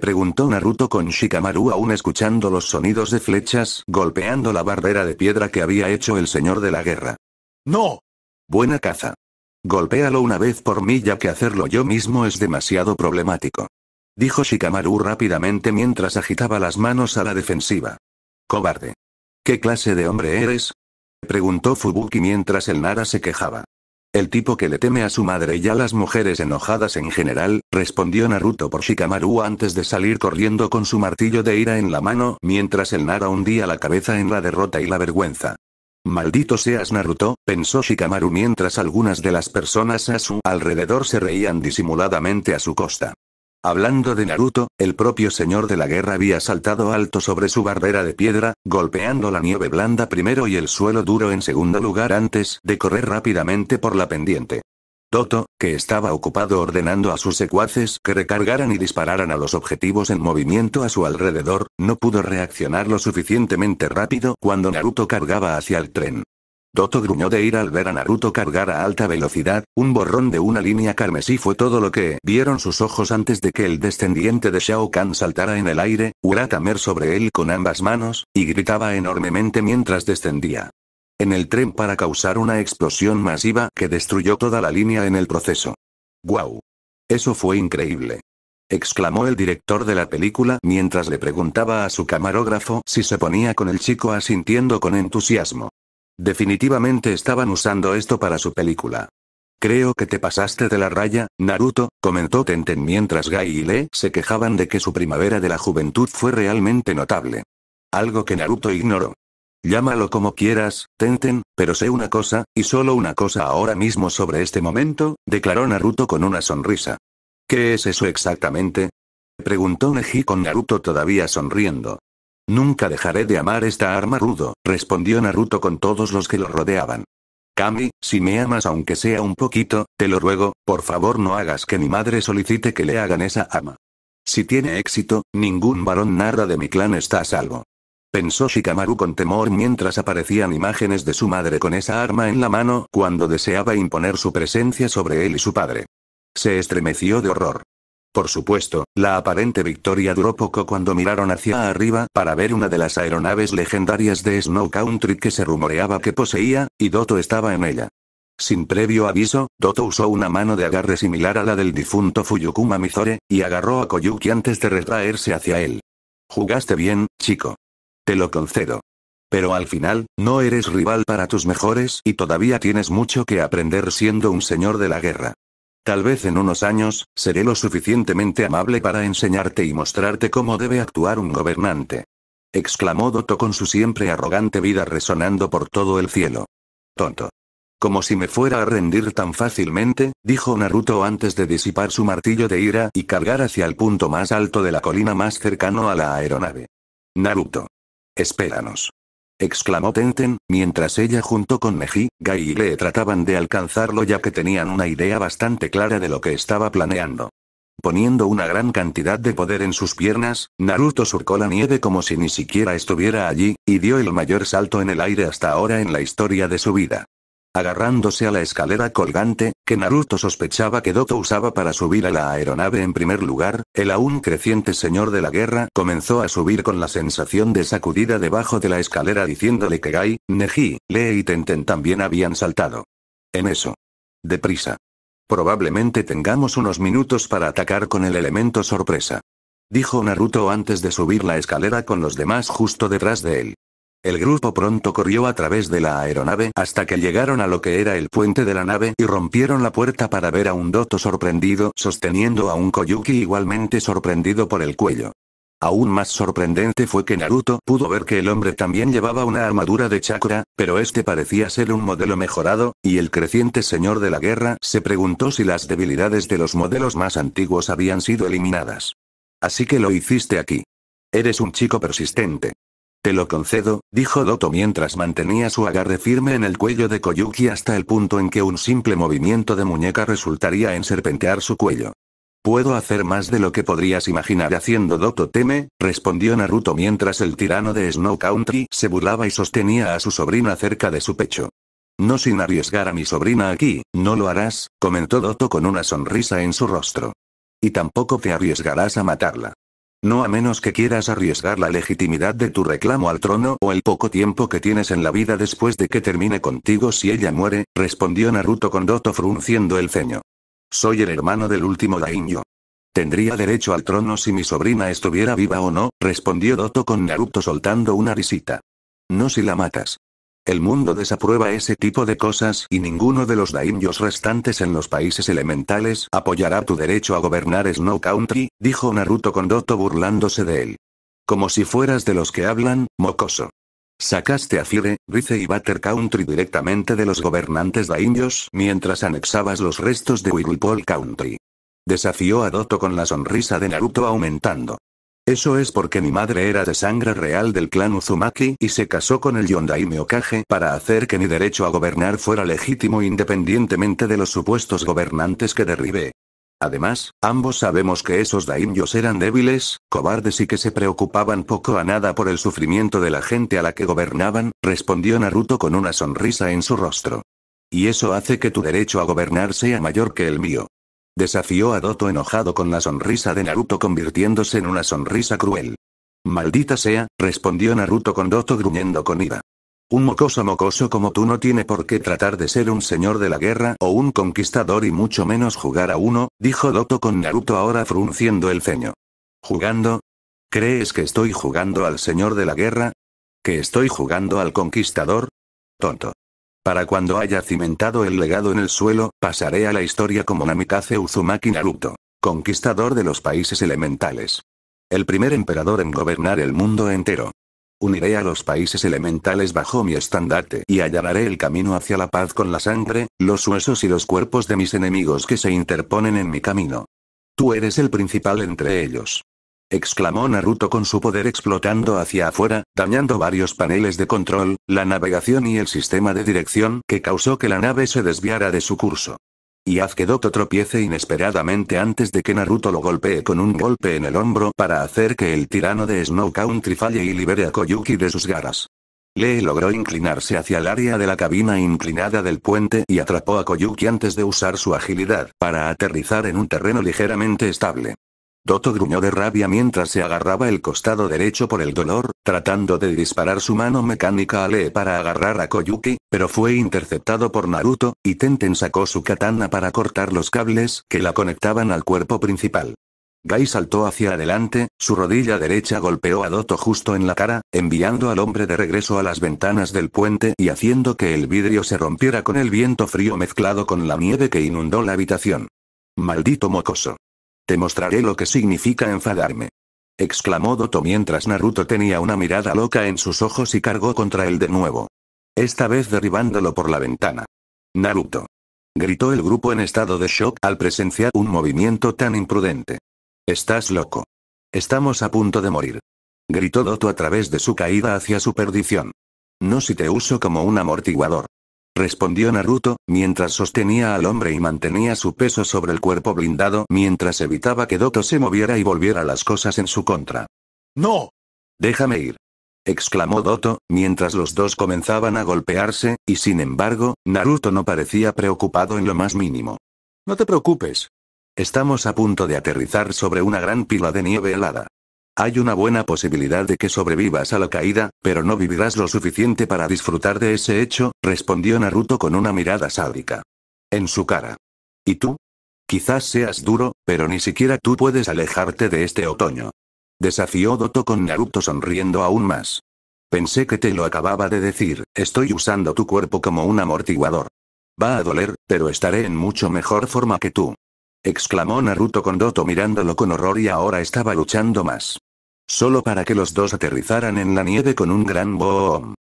preguntó Naruto con Shikamaru aún escuchando los sonidos de flechas golpeando la barrera de piedra que había hecho el señor de la guerra. ¡No! Buena caza. Golpéalo una vez por mí ya que hacerlo yo mismo es demasiado problemático. Dijo Shikamaru rápidamente mientras agitaba las manos a la defensiva. Cobarde. ¿Qué clase de hombre eres? Preguntó Fubuki mientras el Nara se quejaba. El tipo que le teme a su madre y a las mujeres enojadas en general, respondió Naruto por Shikamaru antes de salir corriendo con su martillo de ira en la mano, mientras el Nara hundía la cabeza en la derrota y la vergüenza. Maldito seas Naruto, pensó Shikamaru mientras algunas de las personas a su alrededor se reían disimuladamente a su costa. Hablando de Naruto, el propio señor de la guerra había saltado alto sobre su barrera de piedra, golpeando la nieve blanda primero y el suelo duro en segundo lugar antes de correr rápidamente por la pendiente. Toto, que estaba ocupado ordenando a sus secuaces que recargaran y dispararan a los objetivos en movimiento a su alrededor, no pudo reaccionar lo suficientemente rápido cuando Naruto cargaba hacia el tren. Doto gruñó de ir al ver a Naruto cargar a alta velocidad, un borrón de una línea carmesí fue todo lo que vieron sus ojos antes de que el descendiente de Shao Kahn saltara en el aire, Uratamer sobre él con ambas manos, y gritaba enormemente mientras descendía. En el tren para causar una explosión masiva que destruyó toda la línea en el proceso. ¡Guau! Eso fue increíble exclamó el director de la película mientras le preguntaba a su camarógrafo si se ponía con el chico asintiendo con entusiasmo. Definitivamente estaban usando esto para su película. Creo que te pasaste de la raya, Naruto, comentó Tenten mientras Gai y Lee se quejaban de que su primavera de la juventud fue realmente notable. Algo que Naruto ignoró. Llámalo como quieras, Tenten, pero sé una cosa, y solo una cosa ahora mismo sobre este momento, declaró Naruto con una sonrisa. ¿Qué es eso exactamente? Preguntó Neji con Naruto todavía sonriendo. Nunca dejaré de amar esta arma rudo, respondió Naruto con todos los que lo rodeaban. Kami, si me amas aunque sea un poquito, te lo ruego, por favor no hagas que mi madre solicite que le hagan esa ama. Si tiene éxito, ningún varón nada de mi clan está a salvo. Pensó Shikamaru con temor mientras aparecían imágenes de su madre con esa arma en la mano cuando deseaba imponer su presencia sobre él y su padre. Se estremeció de horror. Por supuesto, la aparente victoria duró poco cuando miraron hacia arriba para ver una de las aeronaves legendarias de Snow Country que se rumoreaba que poseía, y Doto estaba en ella. Sin previo aviso, Doto usó una mano de agarre similar a la del difunto Fuyukuma Mizore, y agarró a Koyuki antes de retraerse hacia él. Jugaste bien, chico. Te lo concedo. Pero al final, no eres rival para tus mejores y todavía tienes mucho que aprender siendo un señor de la guerra. Tal vez en unos años, seré lo suficientemente amable para enseñarte y mostrarte cómo debe actuar un gobernante. Exclamó Doto con su siempre arrogante vida resonando por todo el cielo. Tonto. Como si me fuera a rendir tan fácilmente, dijo Naruto antes de disipar su martillo de ira y cargar hacia el punto más alto de la colina más cercano a la aeronave. Naruto. Espéranos exclamó Tenten, mientras ella junto con Meji, Gai y Le trataban de alcanzarlo ya que tenían una idea bastante clara de lo que estaba planeando. Poniendo una gran cantidad de poder en sus piernas, Naruto surcó la nieve como si ni siquiera estuviera allí, y dio el mayor salto en el aire hasta ahora en la historia de su vida agarrándose a la escalera colgante, que Naruto sospechaba que Doto usaba para subir a la aeronave en primer lugar, el aún creciente señor de la guerra comenzó a subir con la sensación de sacudida debajo de la escalera diciéndole que Gai, Neji, Lee y Tenten también habían saltado. En eso. Deprisa. Probablemente tengamos unos minutos para atacar con el elemento sorpresa. Dijo Naruto antes de subir la escalera con los demás justo detrás de él. El grupo pronto corrió a través de la aeronave hasta que llegaron a lo que era el puente de la nave y rompieron la puerta para ver a un Doto sorprendido sosteniendo a un Koyuki igualmente sorprendido por el cuello. Aún más sorprendente fue que Naruto pudo ver que el hombre también llevaba una armadura de chakra, pero este parecía ser un modelo mejorado, y el creciente señor de la guerra se preguntó si las debilidades de los modelos más antiguos habían sido eliminadas. Así que lo hiciste aquí. Eres un chico persistente. Te lo concedo, dijo Doto mientras mantenía su agarre firme en el cuello de Koyuki hasta el punto en que un simple movimiento de muñeca resultaría en serpentear su cuello. Puedo hacer más de lo que podrías imaginar haciendo Doto teme, respondió Naruto mientras el tirano de Snow Country se burlaba y sostenía a su sobrina cerca de su pecho. No sin arriesgar a mi sobrina aquí, no lo harás, comentó Doto con una sonrisa en su rostro. Y tampoco te arriesgarás a matarla. No a menos que quieras arriesgar la legitimidad de tu reclamo al trono o el poco tiempo que tienes en la vida después de que termine contigo si ella muere, respondió Naruto con doto frunciendo el ceño. Soy el hermano del último Daimyo. Tendría derecho al trono si mi sobrina estuviera viva o no, respondió Doto con Naruto soltando una risita. No si la matas. El mundo desaprueba ese tipo de cosas y ninguno de los daimios restantes en los países elementales apoyará tu derecho a gobernar Snow Country, dijo Naruto con Doto burlándose de él. Como si fueras de los que hablan, mocoso. Sacaste a Fire, Rice y Butter Country directamente de los gobernantes daimios mientras anexabas los restos de Whirlpool Country. Desafió a Doto con la sonrisa de Naruto aumentando. Eso es porque mi madre era de sangre real del clan Uzumaki y se casó con el Yondaime Okage para hacer que mi derecho a gobernar fuera legítimo independientemente de los supuestos gobernantes que derribé. Además, ambos sabemos que esos daimyos eran débiles, cobardes y que se preocupaban poco a nada por el sufrimiento de la gente a la que gobernaban, respondió Naruto con una sonrisa en su rostro. Y eso hace que tu derecho a gobernar sea mayor que el mío. Desafió a Doto enojado con la sonrisa de Naruto convirtiéndose en una sonrisa cruel. Maldita sea, respondió Naruto con Doto gruñendo con ira. Un mocoso mocoso como tú no tiene por qué tratar de ser un señor de la guerra o un conquistador y mucho menos jugar a uno, dijo Doto con Naruto ahora frunciendo el ceño. ¿Jugando? ¿Crees que estoy jugando al señor de la guerra? ¿Que estoy jugando al conquistador? Tonto. Para cuando haya cimentado el legado en el suelo, pasaré a la historia como Namikaze Uzumaki Naruto, conquistador de los países elementales. El primer emperador en gobernar el mundo entero. Uniré a los países elementales bajo mi estandarte y allanaré el camino hacia la paz con la sangre, los huesos y los cuerpos de mis enemigos que se interponen en mi camino. Tú eres el principal entre ellos exclamó Naruto con su poder explotando hacia afuera, dañando varios paneles de control, la navegación y el sistema de dirección que causó que la nave se desviara de su curso. Y haz que tropiece inesperadamente antes de que Naruto lo golpee con un golpe en el hombro para hacer que el tirano de Snow Country falle y libere a Koyuki de sus garras. Lee logró inclinarse hacia el área de la cabina inclinada del puente y atrapó a Koyuki antes de usar su agilidad para aterrizar en un terreno ligeramente estable. Doto gruñó de rabia mientras se agarraba el costado derecho por el dolor, tratando de disparar su mano mecánica a Lee para agarrar a Koyuki, pero fue interceptado por Naruto, y Tenten sacó su katana para cortar los cables que la conectaban al cuerpo principal. Gai saltó hacia adelante, su rodilla derecha golpeó a Doto justo en la cara, enviando al hombre de regreso a las ventanas del puente y haciendo que el vidrio se rompiera con el viento frío mezclado con la nieve que inundó la habitación. Maldito mocoso. Te mostraré lo que significa enfadarme. Exclamó Doto mientras Naruto tenía una mirada loca en sus ojos y cargó contra él de nuevo. Esta vez derribándolo por la ventana. Naruto. Gritó el grupo en estado de shock al presenciar un movimiento tan imprudente. Estás loco. Estamos a punto de morir. Gritó Doto a través de su caída hacia su perdición. No si te uso como un amortiguador respondió Naruto, mientras sostenía al hombre y mantenía su peso sobre el cuerpo blindado mientras evitaba que Doto se moviera y volviera las cosas en su contra. ¡No! Déjame ir. exclamó Doto, mientras los dos comenzaban a golpearse, y sin embargo, Naruto no parecía preocupado en lo más mínimo. No te preocupes. Estamos a punto de aterrizar sobre una gran pila de nieve helada. Hay una buena posibilidad de que sobrevivas a la caída, pero no vivirás lo suficiente para disfrutar de ese hecho, respondió Naruto con una mirada sádica. En su cara. ¿Y tú? Quizás seas duro, pero ni siquiera tú puedes alejarte de este otoño. Desafió Doto con Naruto sonriendo aún más. Pensé que te lo acababa de decir, estoy usando tu cuerpo como un amortiguador. Va a doler, pero estaré en mucho mejor forma que tú exclamó Naruto con Doto mirándolo con horror y ahora estaba luchando más. Solo para que los dos aterrizaran en la nieve con un gran boom.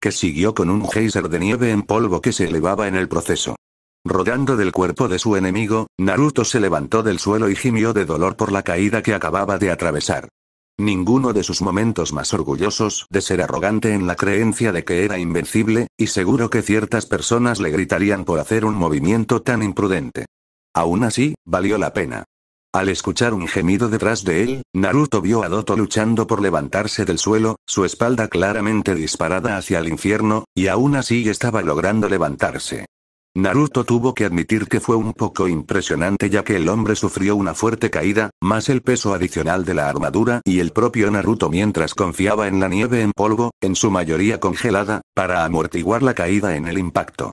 Que siguió con un geyser de nieve en polvo que se elevaba en el proceso. Rodando del cuerpo de su enemigo, Naruto se levantó del suelo y gimió de dolor por la caída que acababa de atravesar. Ninguno de sus momentos más orgullosos de ser arrogante en la creencia de que era invencible, y seguro que ciertas personas le gritarían por hacer un movimiento tan imprudente. Aún así, valió la pena. Al escuchar un gemido detrás de él, Naruto vio a Doto luchando por levantarse del suelo, su espalda claramente disparada hacia el infierno, y aún así estaba logrando levantarse. Naruto tuvo que admitir que fue un poco impresionante ya que el hombre sufrió una fuerte caída, más el peso adicional de la armadura y el propio Naruto mientras confiaba en la nieve en polvo, en su mayoría congelada, para amortiguar la caída en el impacto.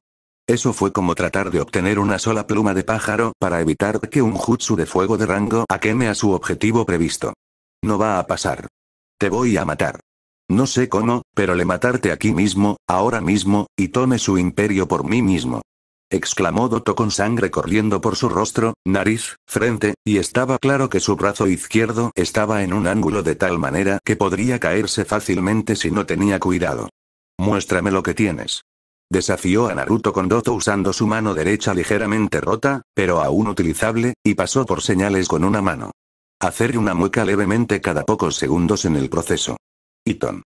Eso fue como tratar de obtener una sola pluma de pájaro para evitar que un jutsu de fuego de rango aqueme a su objetivo previsto. No va a pasar. Te voy a matar. No sé cómo, pero le matarte aquí mismo, ahora mismo, y tome su imperio por mí mismo. Exclamó Doto con sangre corriendo por su rostro, nariz, frente, y estaba claro que su brazo izquierdo estaba en un ángulo de tal manera que podría caerse fácilmente si no tenía cuidado. Muéstrame lo que tienes. Desafió a Naruto con Doto usando su mano derecha ligeramente rota, pero aún utilizable, y pasó por señales con una mano. Hacer una mueca levemente cada pocos segundos en el proceso. Iton.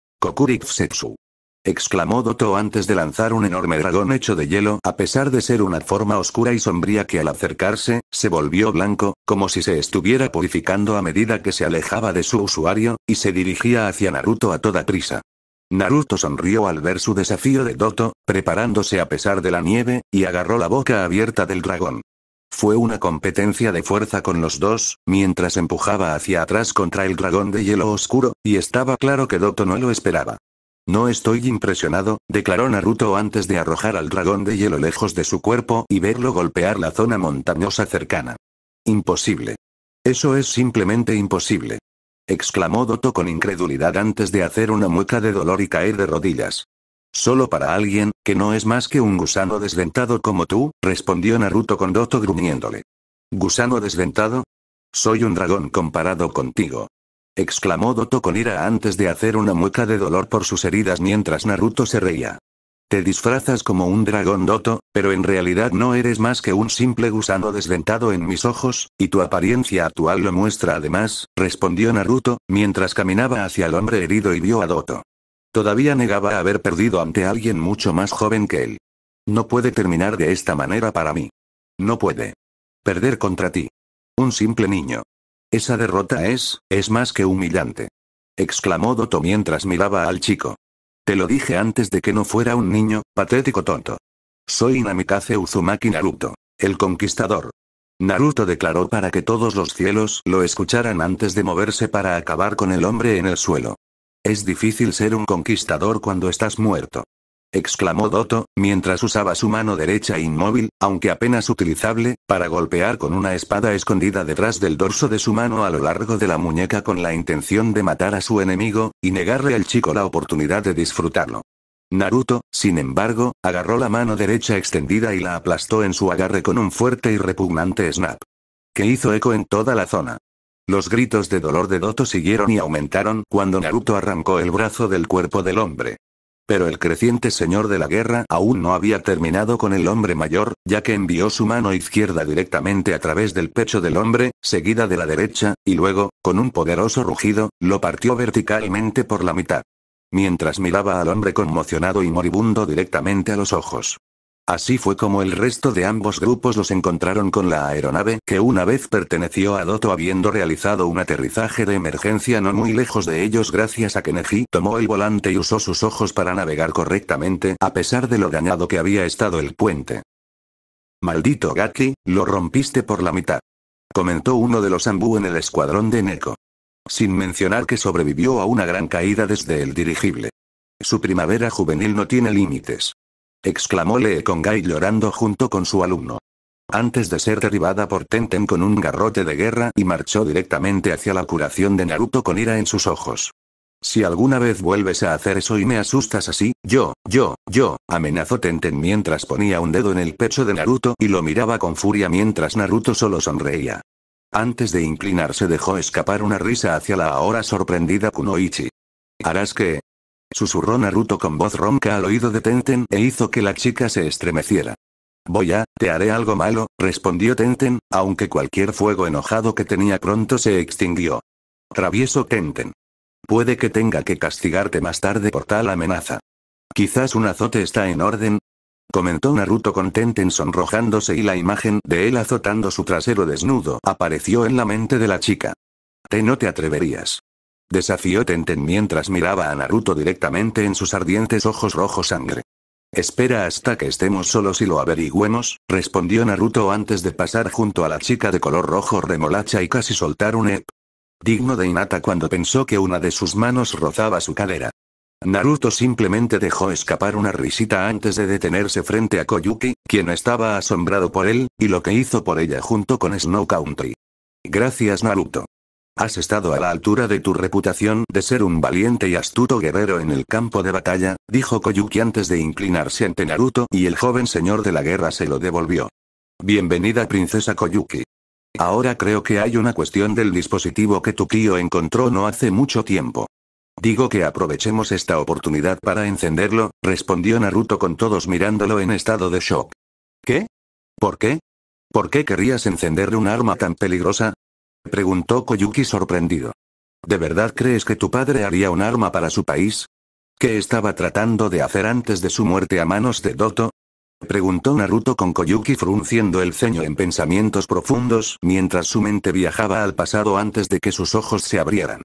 Tsetsu, Exclamó Doto antes de lanzar un enorme dragón hecho de hielo, a pesar de ser una forma oscura y sombría que al acercarse, se volvió blanco, como si se estuviera purificando a medida que se alejaba de su usuario, y se dirigía hacia Naruto a toda prisa. Naruto sonrió al ver su desafío de Doto, preparándose a pesar de la nieve, y agarró la boca abierta del dragón. Fue una competencia de fuerza con los dos, mientras empujaba hacia atrás contra el dragón de hielo oscuro, y estaba claro que Doto no lo esperaba. No estoy impresionado, declaró Naruto antes de arrojar al dragón de hielo lejos de su cuerpo y verlo golpear la zona montañosa cercana. Imposible. Eso es simplemente imposible exclamó Doto con incredulidad antes de hacer una mueca de dolor y caer de rodillas. Solo para alguien, que no es más que un gusano desdentado como tú, respondió Naruto con Doto gruñéndole. ¿Gusano desdentado? Soy un dragón comparado contigo. Exclamó Doto con ira antes de hacer una mueca de dolor por sus heridas mientras Naruto se reía. Te disfrazas como un dragón doto, pero en realidad no eres más que un simple gusano desdentado en mis ojos, y tu apariencia actual lo muestra además, respondió Naruto, mientras caminaba hacia el hombre herido y vio a Doto. Todavía negaba haber perdido ante alguien mucho más joven que él. No puede terminar de esta manera para mí. No puede. Perder contra ti. Un simple niño. Esa derrota es, es más que humillante. Exclamó Doto mientras miraba al chico. Te lo dije antes de que no fuera un niño, patético tonto. Soy Namikaze Uzumaki Naruto. El conquistador. Naruto declaró para que todos los cielos lo escucharan antes de moverse para acabar con el hombre en el suelo. Es difícil ser un conquistador cuando estás muerto exclamó Doto, mientras usaba su mano derecha inmóvil, aunque apenas utilizable, para golpear con una espada escondida detrás del dorso de su mano a lo largo de la muñeca con la intención de matar a su enemigo, y negarle al chico la oportunidad de disfrutarlo. Naruto, sin embargo, agarró la mano derecha extendida y la aplastó en su agarre con un fuerte y repugnante snap. Que hizo eco en toda la zona. Los gritos de dolor de Doto siguieron y aumentaron cuando Naruto arrancó el brazo del cuerpo del hombre. Pero el creciente señor de la guerra aún no había terminado con el hombre mayor, ya que envió su mano izquierda directamente a través del pecho del hombre, seguida de la derecha, y luego, con un poderoso rugido, lo partió verticalmente por la mitad. Mientras miraba al hombre conmocionado y moribundo directamente a los ojos. Así fue como el resto de ambos grupos los encontraron con la aeronave que una vez perteneció a Doto habiendo realizado un aterrizaje de emergencia no muy lejos de ellos gracias a que Neji tomó el volante y usó sus ojos para navegar correctamente a pesar de lo dañado que había estado el puente. Maldito Gaki, lo rompiste por la mitad. Comentó uno de los Ambu en el escuadrón de Neko. Sin mencionar que sobrevivió a una gran caída desde el dirigible. Su primavera juvenil no tiene límites exclamó Lee Congai llorando junto con su alumno. Antes de ser derribada por Tenten con un garrote de guerra y marchó directamente hacia la curación de Naruto con ira en sus ojos. Si alguna vez vuelves a hacer eso y me asustas así, yo, yo, yo, amenazó Tenten mientras ponía un dedo en el pecho de Naruto y lo miraba con furia mientras Naruto solo sonreía. Antes de inclinarse dejó escapar una risa hacia la ahora sorprendida Kunoichi. Harás que, Susurró Naruto con voz ronca al oído de Tenten e hizo que la chica se estremeciera. Voy a, te haré algo malo, respondió Tenten, aunque cualquier fuego enojado que tenía pronto se extinguió. Travieso Tenten. Puede que tenga que castigarte más tarde por tal amenaza. Quizás un azote está en orden. Comentó Naruto con Tenten sonrojándose y la imagen de él azotando su trasero desnudo apareció en la mente de la chica. Te no te atreverías. Desafió Tenten mientras miraba a Naruto directamente en sus ardientes ojos rojo sangre. Espera hasta que estemos solos y lo averigüemos, respondió Naruto antes de pasar junto a la chica de color rojo remolacha y casi soltar un ep. Digno de Inata cuando pensó que una de sus manos rozaba su cadera. Naruto simplemente dejó escapar una risita antes de detenerse frente a Koyuki, quien estaba asombrado por él, y lo que hizo por ella junto con Snow Country. Gracias Naruto. Has estado a la altura de tu reputación de ser un valiente y astuto guerrero en el campo de batalla, dijo Koyuki antes de inclinarse ante Naruto y el joven señor de la guerra se lo devolvió. Bienvenida princesa Koyuki. Ahora creo que hay una cuestión del dispositivo que tu tío encontró no hace mucho tiempo. Digo que aprovechemos esta oportunidad para encenderlo, respondió Naruto con todos mirándolo en estado de shock. ¿Qué? ¿Por qué? ¿Por qué querías encender un arma tan peligrosa? preguntó Koyuki sorprendido. ¿De verdad crees que tu padre haría un arma para su país? ¿Qué estaba tratando de hacer antes de su muerte a manos de Doto? Preguntó Naruto con Koyuki frunciendo el ceño en pensamientos profundos mientras su mente viajaba al pasado antes de que sus ojos se abrieran.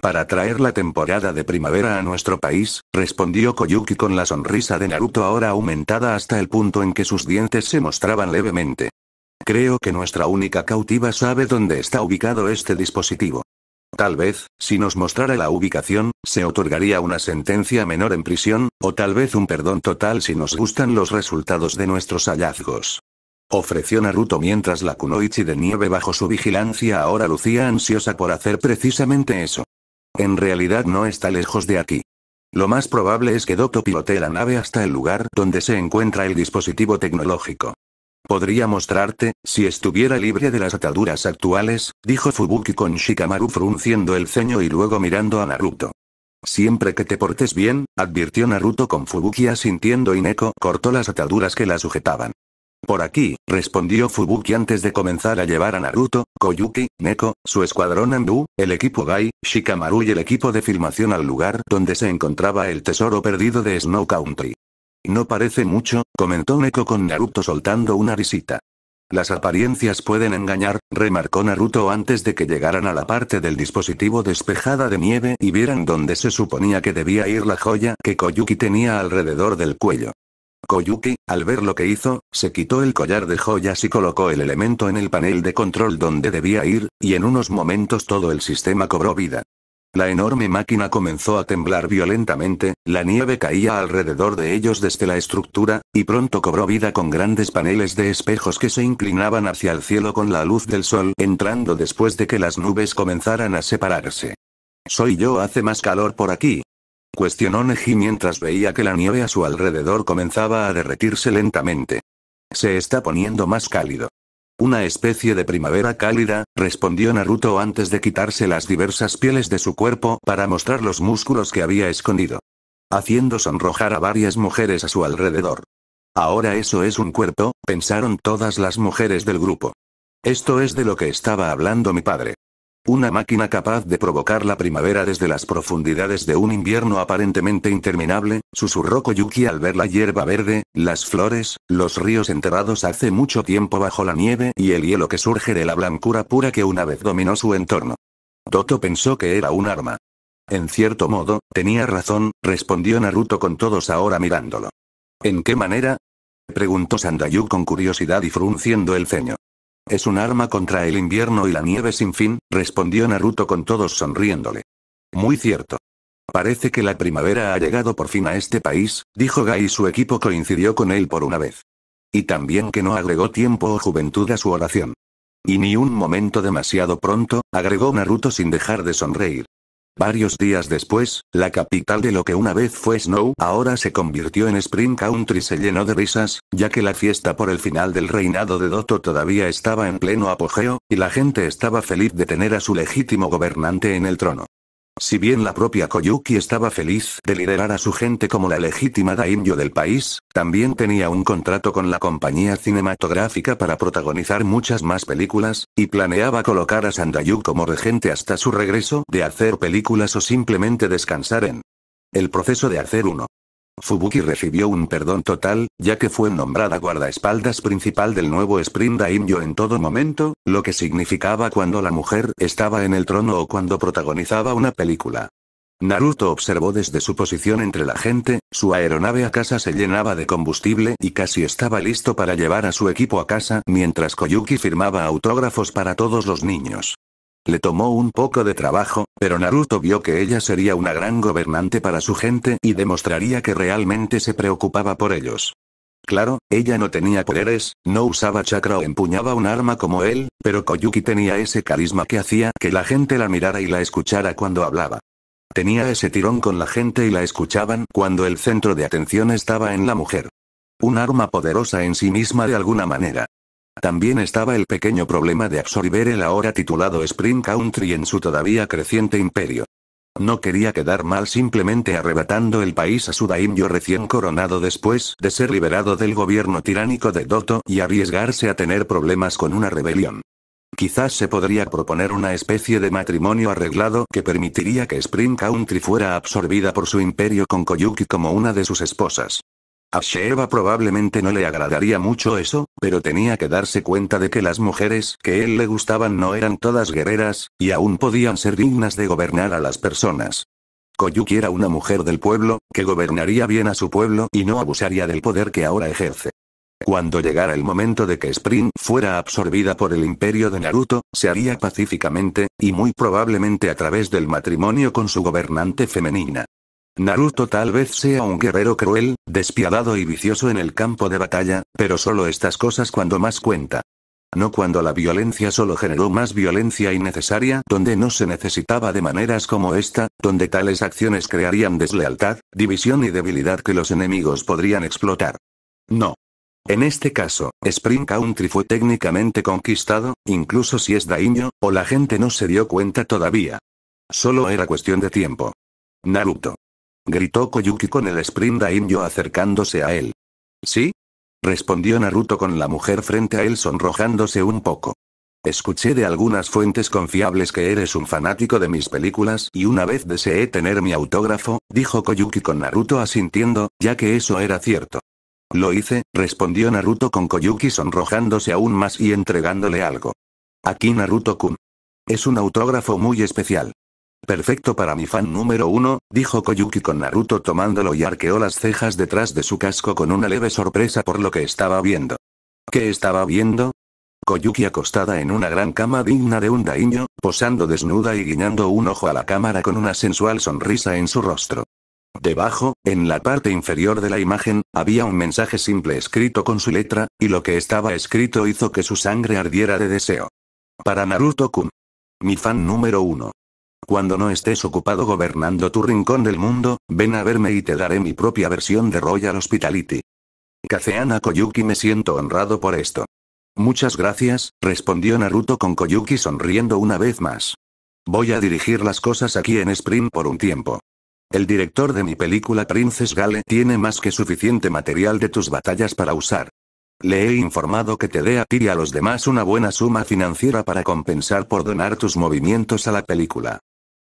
Para traer la temporada de primavera a nuestro país, respondió Koyuki con la sonrisa de Naruto ahora aumentada hasta el punto en que sus dientes se mostraban levemente. Creo que nuestra única cautiva sabe dónde está ubicado este dispositivo. Tal vez, si nos mostrara la ubicación, se otorgaría una sentencia menor en prisión, o tal vez un perdón total si nos gustan los resultados de nuestros hallazgos. Ofreció Naruto mientras la Kunoichi de nieve bajo su vigilancia ahora lucía ansiosa por hacer precisamente eso. En realidad no está lejos de aquí. Lo más probable es que Doto pilotee la nave hasta el lugar donde se encuentra el dispositivo tecnológico. Podría mostrarte, si estuviera libre de las ataduras actuales, dijo Fubuki con Shikamaru frunciendo el ceño y luego mirando a Naruto. Siempre que te portes bien, advirtió Naruto con Fubuki asintiendo y Neko cortó las ataduras que la sujetaban. Por aquí, respondió Fubuki antes de comenzar a llevar a Naruto, Koyuki, Neko, su escuadrón Andu, el equipo Gai, Shikamaru y el equipo de filmación al lugar donde se encontraba el tesoro perdido de Snow Country. No parece mucho, comentó Neko con Naruto soltando una risita. Las apariencias pueden engañar, remarcó Naruto antes de que llegaran a la parte del dispositivo despejada de nieve y vieran dónde se suponía que debía ir la joya que Koyuki tenía alrededor del cuello. Koyuki, al ver lo que hizo, se quitó el collar de joyas y colocó el elemento en el panel de control donde debía ir, y en unos momentos todo el sistema cobró vida. La enorme máquina comenzó a temblar violentamente, la nieve caía alrededor de ellos desde la estructura, y pronto cobró vida con grandes paneles de espejos que se inclinaban hacia el cielo con la luz del sol entrando después de que las nubes comenzaran a separarse. Soy yo, hace más calor por aquí. Cuestionó Neji mientras veía que la nieve a su alrededor comenzaba a derretirse lentamente. Se está poniendo más cálido. Una especie de primavera cálida, respondió Naruto antes de quitarse las diversas pieles de su cuerpo para mostrar los músculos que había escondido. Haciendo sonrojar a varias mujeres a su alrededor. Ahora eso es un cuerpo, pensaron todas las mujeres del grupo. Esto es de lo que estaba hablando mi padre. Una máquina capaz de provocar la primavera desde las profundidades de un invierno aparentemente interminable, susurró Koyuki al ver la hierba verde, las flores, los ríos enterrados hace mucho tiempo bajo la nieve y el hielo que surge de la blancura pura que una vez dominó su entorno. Toto pensó que era un arma. En cierto modo, tenía razón, respondió Naruto con todos ahora mirándolo. ¿En qué manera? preguntó Sandayu con curiosidad y frunciendo el ceño. Es un arma contra el invierno y la nieve sin fin, respondió Naruto con todos sonriéndole. Muy cierto. Parece que la primavera ha llegado por fin a este país, dijo Gai y su equipo coincidió con él por una vez. Y también que no agregó tiempo o juventud a su oración. Y ni un momento demasiado pronto, agregó Naruto sin dejar de sonreír. Varios días después, la capital de lo que una vez fue Snow ahora se convirtió en Spring Country se llenó de risas, ya que la fiesta por el final del reinado de Dotto todavía estaba en pleno apogeo, y la gente estaba feliz de tener a su legítimo gobernante en el trono. Si bien la propia Koyuki estaba feliz de liderar a su gente como la legítima daimyo del país, también tenía un contrato con la compañía cinematográfica para protagonizar muchas más películas, y planeaba colocar a Sandayu como regente hasta su regreso de hacer películas o simplemente descansar en el proceso de hacer uno. Fubuki recibió un perdón total, ya que fue nombrada guardaespaldas principal del nuevo Spring Daimyo en todo momento, lo que significaba cuando la mujer estaba en el trono o cuando protagonizaba una película. Naruto observó desde su posición entre la gente, su aeronave a casa se llenaba de combustible y casi estaba listo para llevar a su equipo a casa mientras Koyuki firmaba autógrafos para todos los niños. Le tomó un poco de trabajo, pero Naruto vio que ella sería una gran gobernante para su gente y demostraría que realmente se preocupaba por ellos. Claro, ella no tenía poderes, no usaba chakra o empuñaba un arma como él, pero Koyuki tenía ese carisma que hacía que la gente la mirara y la escuchara cuando hablaba. Tenía ese tirón con la gente y la escuchaban cuando el centro de atención estaba en la mujer. Un arma poderosa en sí misma de alguna manera. También estaba el pequeño problema de absorber el ahora titulado Spring Country en su todavía creciente imperio. No quería quedar mal simplemente arrebatando el país a su daimyo recién coronado después de ser liberado del gobierno tiránico de Doto y arriesgarse a tener problemas con una rebelión. Quizás se podría proponer una especie de matrimonio arreglado que permitiría que Spring Country fuera absorbida por su imperio con Koyuki como una de sus esposas. A probablemente no le agradaría mucho eso, pero tenía que darse cuenta de que las mujeres que él le gustaban no eran todas guerreras, y aún podían ser dignas de gobernar a las personas. Koyuki era una mujer del pueblo, que gobernaría bien a su pueblo y no abusaría del poder que ahora ejerce. Cuando llegara el momento de que Spring fuera absorbida por el imperio de Naruto, se haría pacíficamente, y muy probablemente a través del matrimonio con su gobernante femenina. Naruto tal vez sea un guerrero cruel, despiadado y vicioso en el campo de batalla, pero solo estas cosas cuando más cuenta. No cuando la violencia solo generó más violencia innecesaria, donde no se necesitaba de maneras como esta, donde tales acciones crearían deslealtad, división y debilidad que los enemigos podrían explotar. No. En este caso, Spring Country fue técnicamente conquistado, incluso si es daño, o la gente no se dio cuenta todavía. Solo era cuestión de tiempo. Naruto. Gritó Koyuki con el sprint indio acercándose a él. ¿Sí? Respondió Naruto con la mujer frente a él sonrojándose un poco. Escuché de algunas fuentes confiables que eres un fanático de mis películas y una vez deseé tener mi autógrafo, dijo Koyuki con Naruto asintiendo, ya que eso era cierto. Lo hice, respondió Naruto con Koyuki sonrojándose aún más y entregándole algo. Aquí Naruto-kun. Es un autógrafo muy especial. Perfecto para mi fan número uno, dijo Koyuki con Naruto tomándolo y arqueó las cejas detrás de su casco con una leve sorpresa por lo que estaba viendo. ¿Qué estaba viendo? Koyuki acostada en una gran cama digna de un daño, posando desnuda y guiñando un ojo a la cámara con una sensual sonrisa en su rostro. Debajo, en la parte inferior de la imagen, había un mensaje simple escrito con su letra, y lo que estaba escrito hizo que su sangre ardiera de deseo. Para Naruto-kun. Mi fan número uno. Cuando no estés ocupado gobernando tu rincón del mundo, ven a verme y te daré mi propia versión de Royal Hospitality. Kaseana Koyuki me siento honrado por esto. Muchas gracias, respondió Naruto con Koyuki sonriendo una vez más. Voy a dirigir las cosas aquí en Spring por un tiempo. El director de mi película Princess Gale tiene más que suficiente material de tus batallas para usar. Le he informado que te dé a ti y a los demás una buena suma financiera para compensar por donar tus movimientos a la película.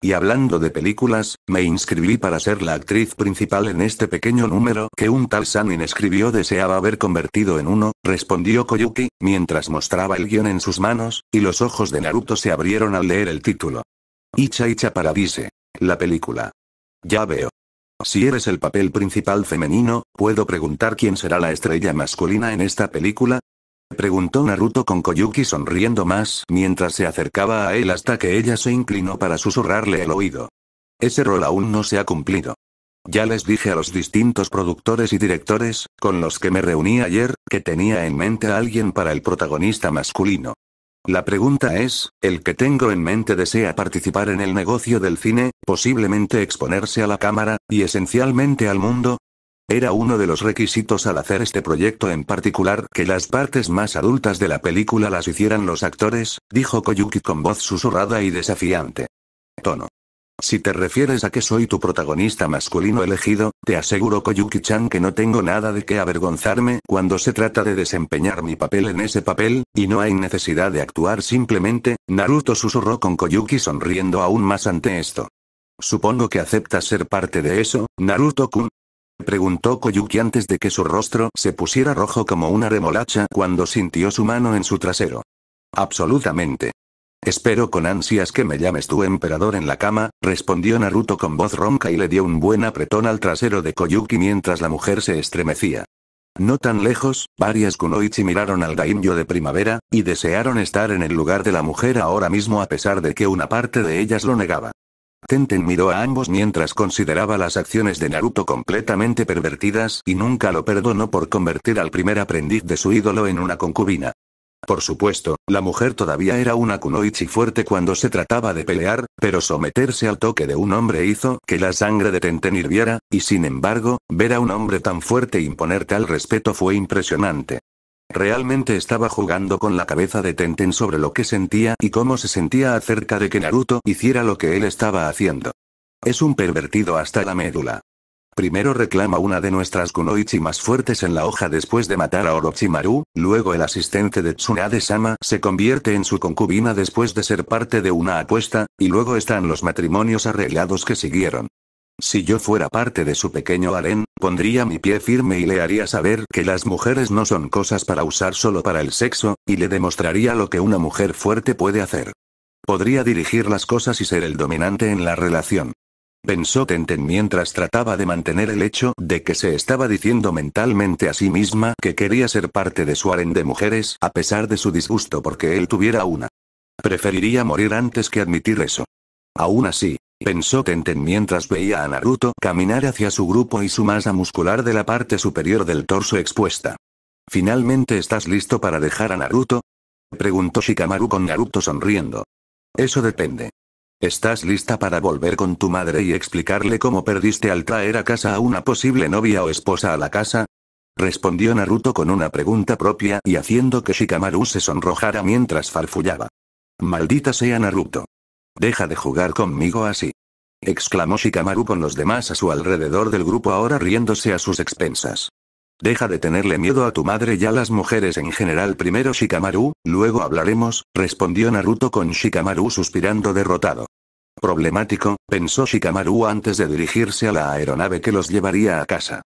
Y hablando de películas, me inscribí para ser la actriz principal en este pequeño número que un tal Sanin escribió deseaba haber convertido en uno, respondió Koyuki, mientras mostraba el guión en sus manos, y los ojos de Naruto se abrieron al leer el título. Icha Icha Paradise. La película. Ya veo. Si eres el papel principal femenino, ¿puedo preguntar quién será la estrella masculina en esta película? Preguntó Naruto con Koyuki sonriendo más mientras se acercaba a él hasta que ella se inclinó para susurrarle el oído. Ese rol aún no se ha cumplido. Ya les dije a los distintos productores y directores, con los que me reuní ayer, que tenía en mente a alguien para el protagonista masculino. La pregunta es, ¿el que tengo en mente desea participar en el negocio del cine, posiblemente exponerse a la cámara, y esencialmente al mundo? Era uno de los requisitos al hacer este proyecto en particular que las partes más adultas de la película las hicieran los actores, dijo Koyuki con voz susurrada y desafiante. Tono. Si te refieres a que soy tu protagonista masculino elegido, te aseguro Koyuki-chan que no tengo nada de qué avergonzarme cuando se trata de desempeñar mi papel en ese papel, y no hay necesidad de actuar simplemente, Naruto susurró con Koyuki sonriendo aún más ante esto. Supongo que aceptas ser parte de eso, Naruto-kun preguntó Koyuki antes de que su rostro se pusiera rojo como una remolacha cuando sintió su mano en su trasero. Absolutamente. Espero con ansias que me llames tu emperador en la cama, respondió Naruto con voz ronca y le dio un buen apretón al trasero de Koyuki mientras la mujer se estremecía. No tan lejos, varias kunoichi miraron al daimyo de primavera, y desearon estar en el lugar de la mujer ahora mismo a pesar de que una parte de ellas lo negaba. Tenten miró a ambos mientras consideraba las acciones de Naruto completamente pervertidas y nunca lo perdonó por convertir al primer aprendiz de su ídolo en una concubina. Por supuesto, la mujer todavía era una kunoichi fuerte cuando se trataba de pelear, pero someterse al toque de un hombre hizo que la sangre de Tenten hirviera, y sin embargo, ver a un hombre tan fuerte imponer tal respeto fue impresionante. Realmente estaba jugando con la cabeza de Tenten sobre lo que sentía y cómo se sentía acerca de que Naruto hiciera lo que él estaba haciendo. Es un pervertido hasta la médula. Primero reclama una de nuestras kunoichi más fuertes en la hoja después de matar a Orochimaru, luego el asistente de Tsunade-sama se convierte en su concubina después de ser parte de una apuesta, y luego están los matrimonios arreglados que siguieron. Si yo fuera parte de su pequeño harén, pondría mi pie firme y le haría saber que las mujeres no son cosas para usar solo para el sexo, y le demostraría lo que una mujer fuerte puede hacer. Podría dirigir las cosas y ser el dominante en la relación. Pensó Tenten mientras trataba de mantener el hecho de que se estaba diciendo mentalmente a sí misma que quería ser parte de su harén de mujeres, a pesar de su disgusto porque él tuviera una. Preferiría morir antes que admitir eso. Aún así, pensó Tenten mientras veía a Naruto caminar hacia su grupo y su masa muscular de la parte superior del torso expuesta. ¿Finalmente estás listo para dejar a Naruto? Preguntó Shikamaru con Naruto sonriendo. Eso depende. ¿Estás lista para volver con tu madre y explicarle cómo perdiste al traer a casa a una posible novia o esposa a la casa? Respondió Naruto con una pregunta propia y haciendo que Shikamaru se sonrojara mientras farfullaba. Maldita sea Naruto. Deja de jugar conmigo así. Exclamó Shikamaru con los demás a su alrededor del grupo ahora riéndose a sus expensas. Deja de tenerle miedo a tu madre y a las mujeres en general primero Shikamaru, luego hablaremos, respondió Naruto con Shikamaru suspirando derrotado. Problemático, pensó Shikamaru antes de dirigirse a la aeronave que los llevaría a casa.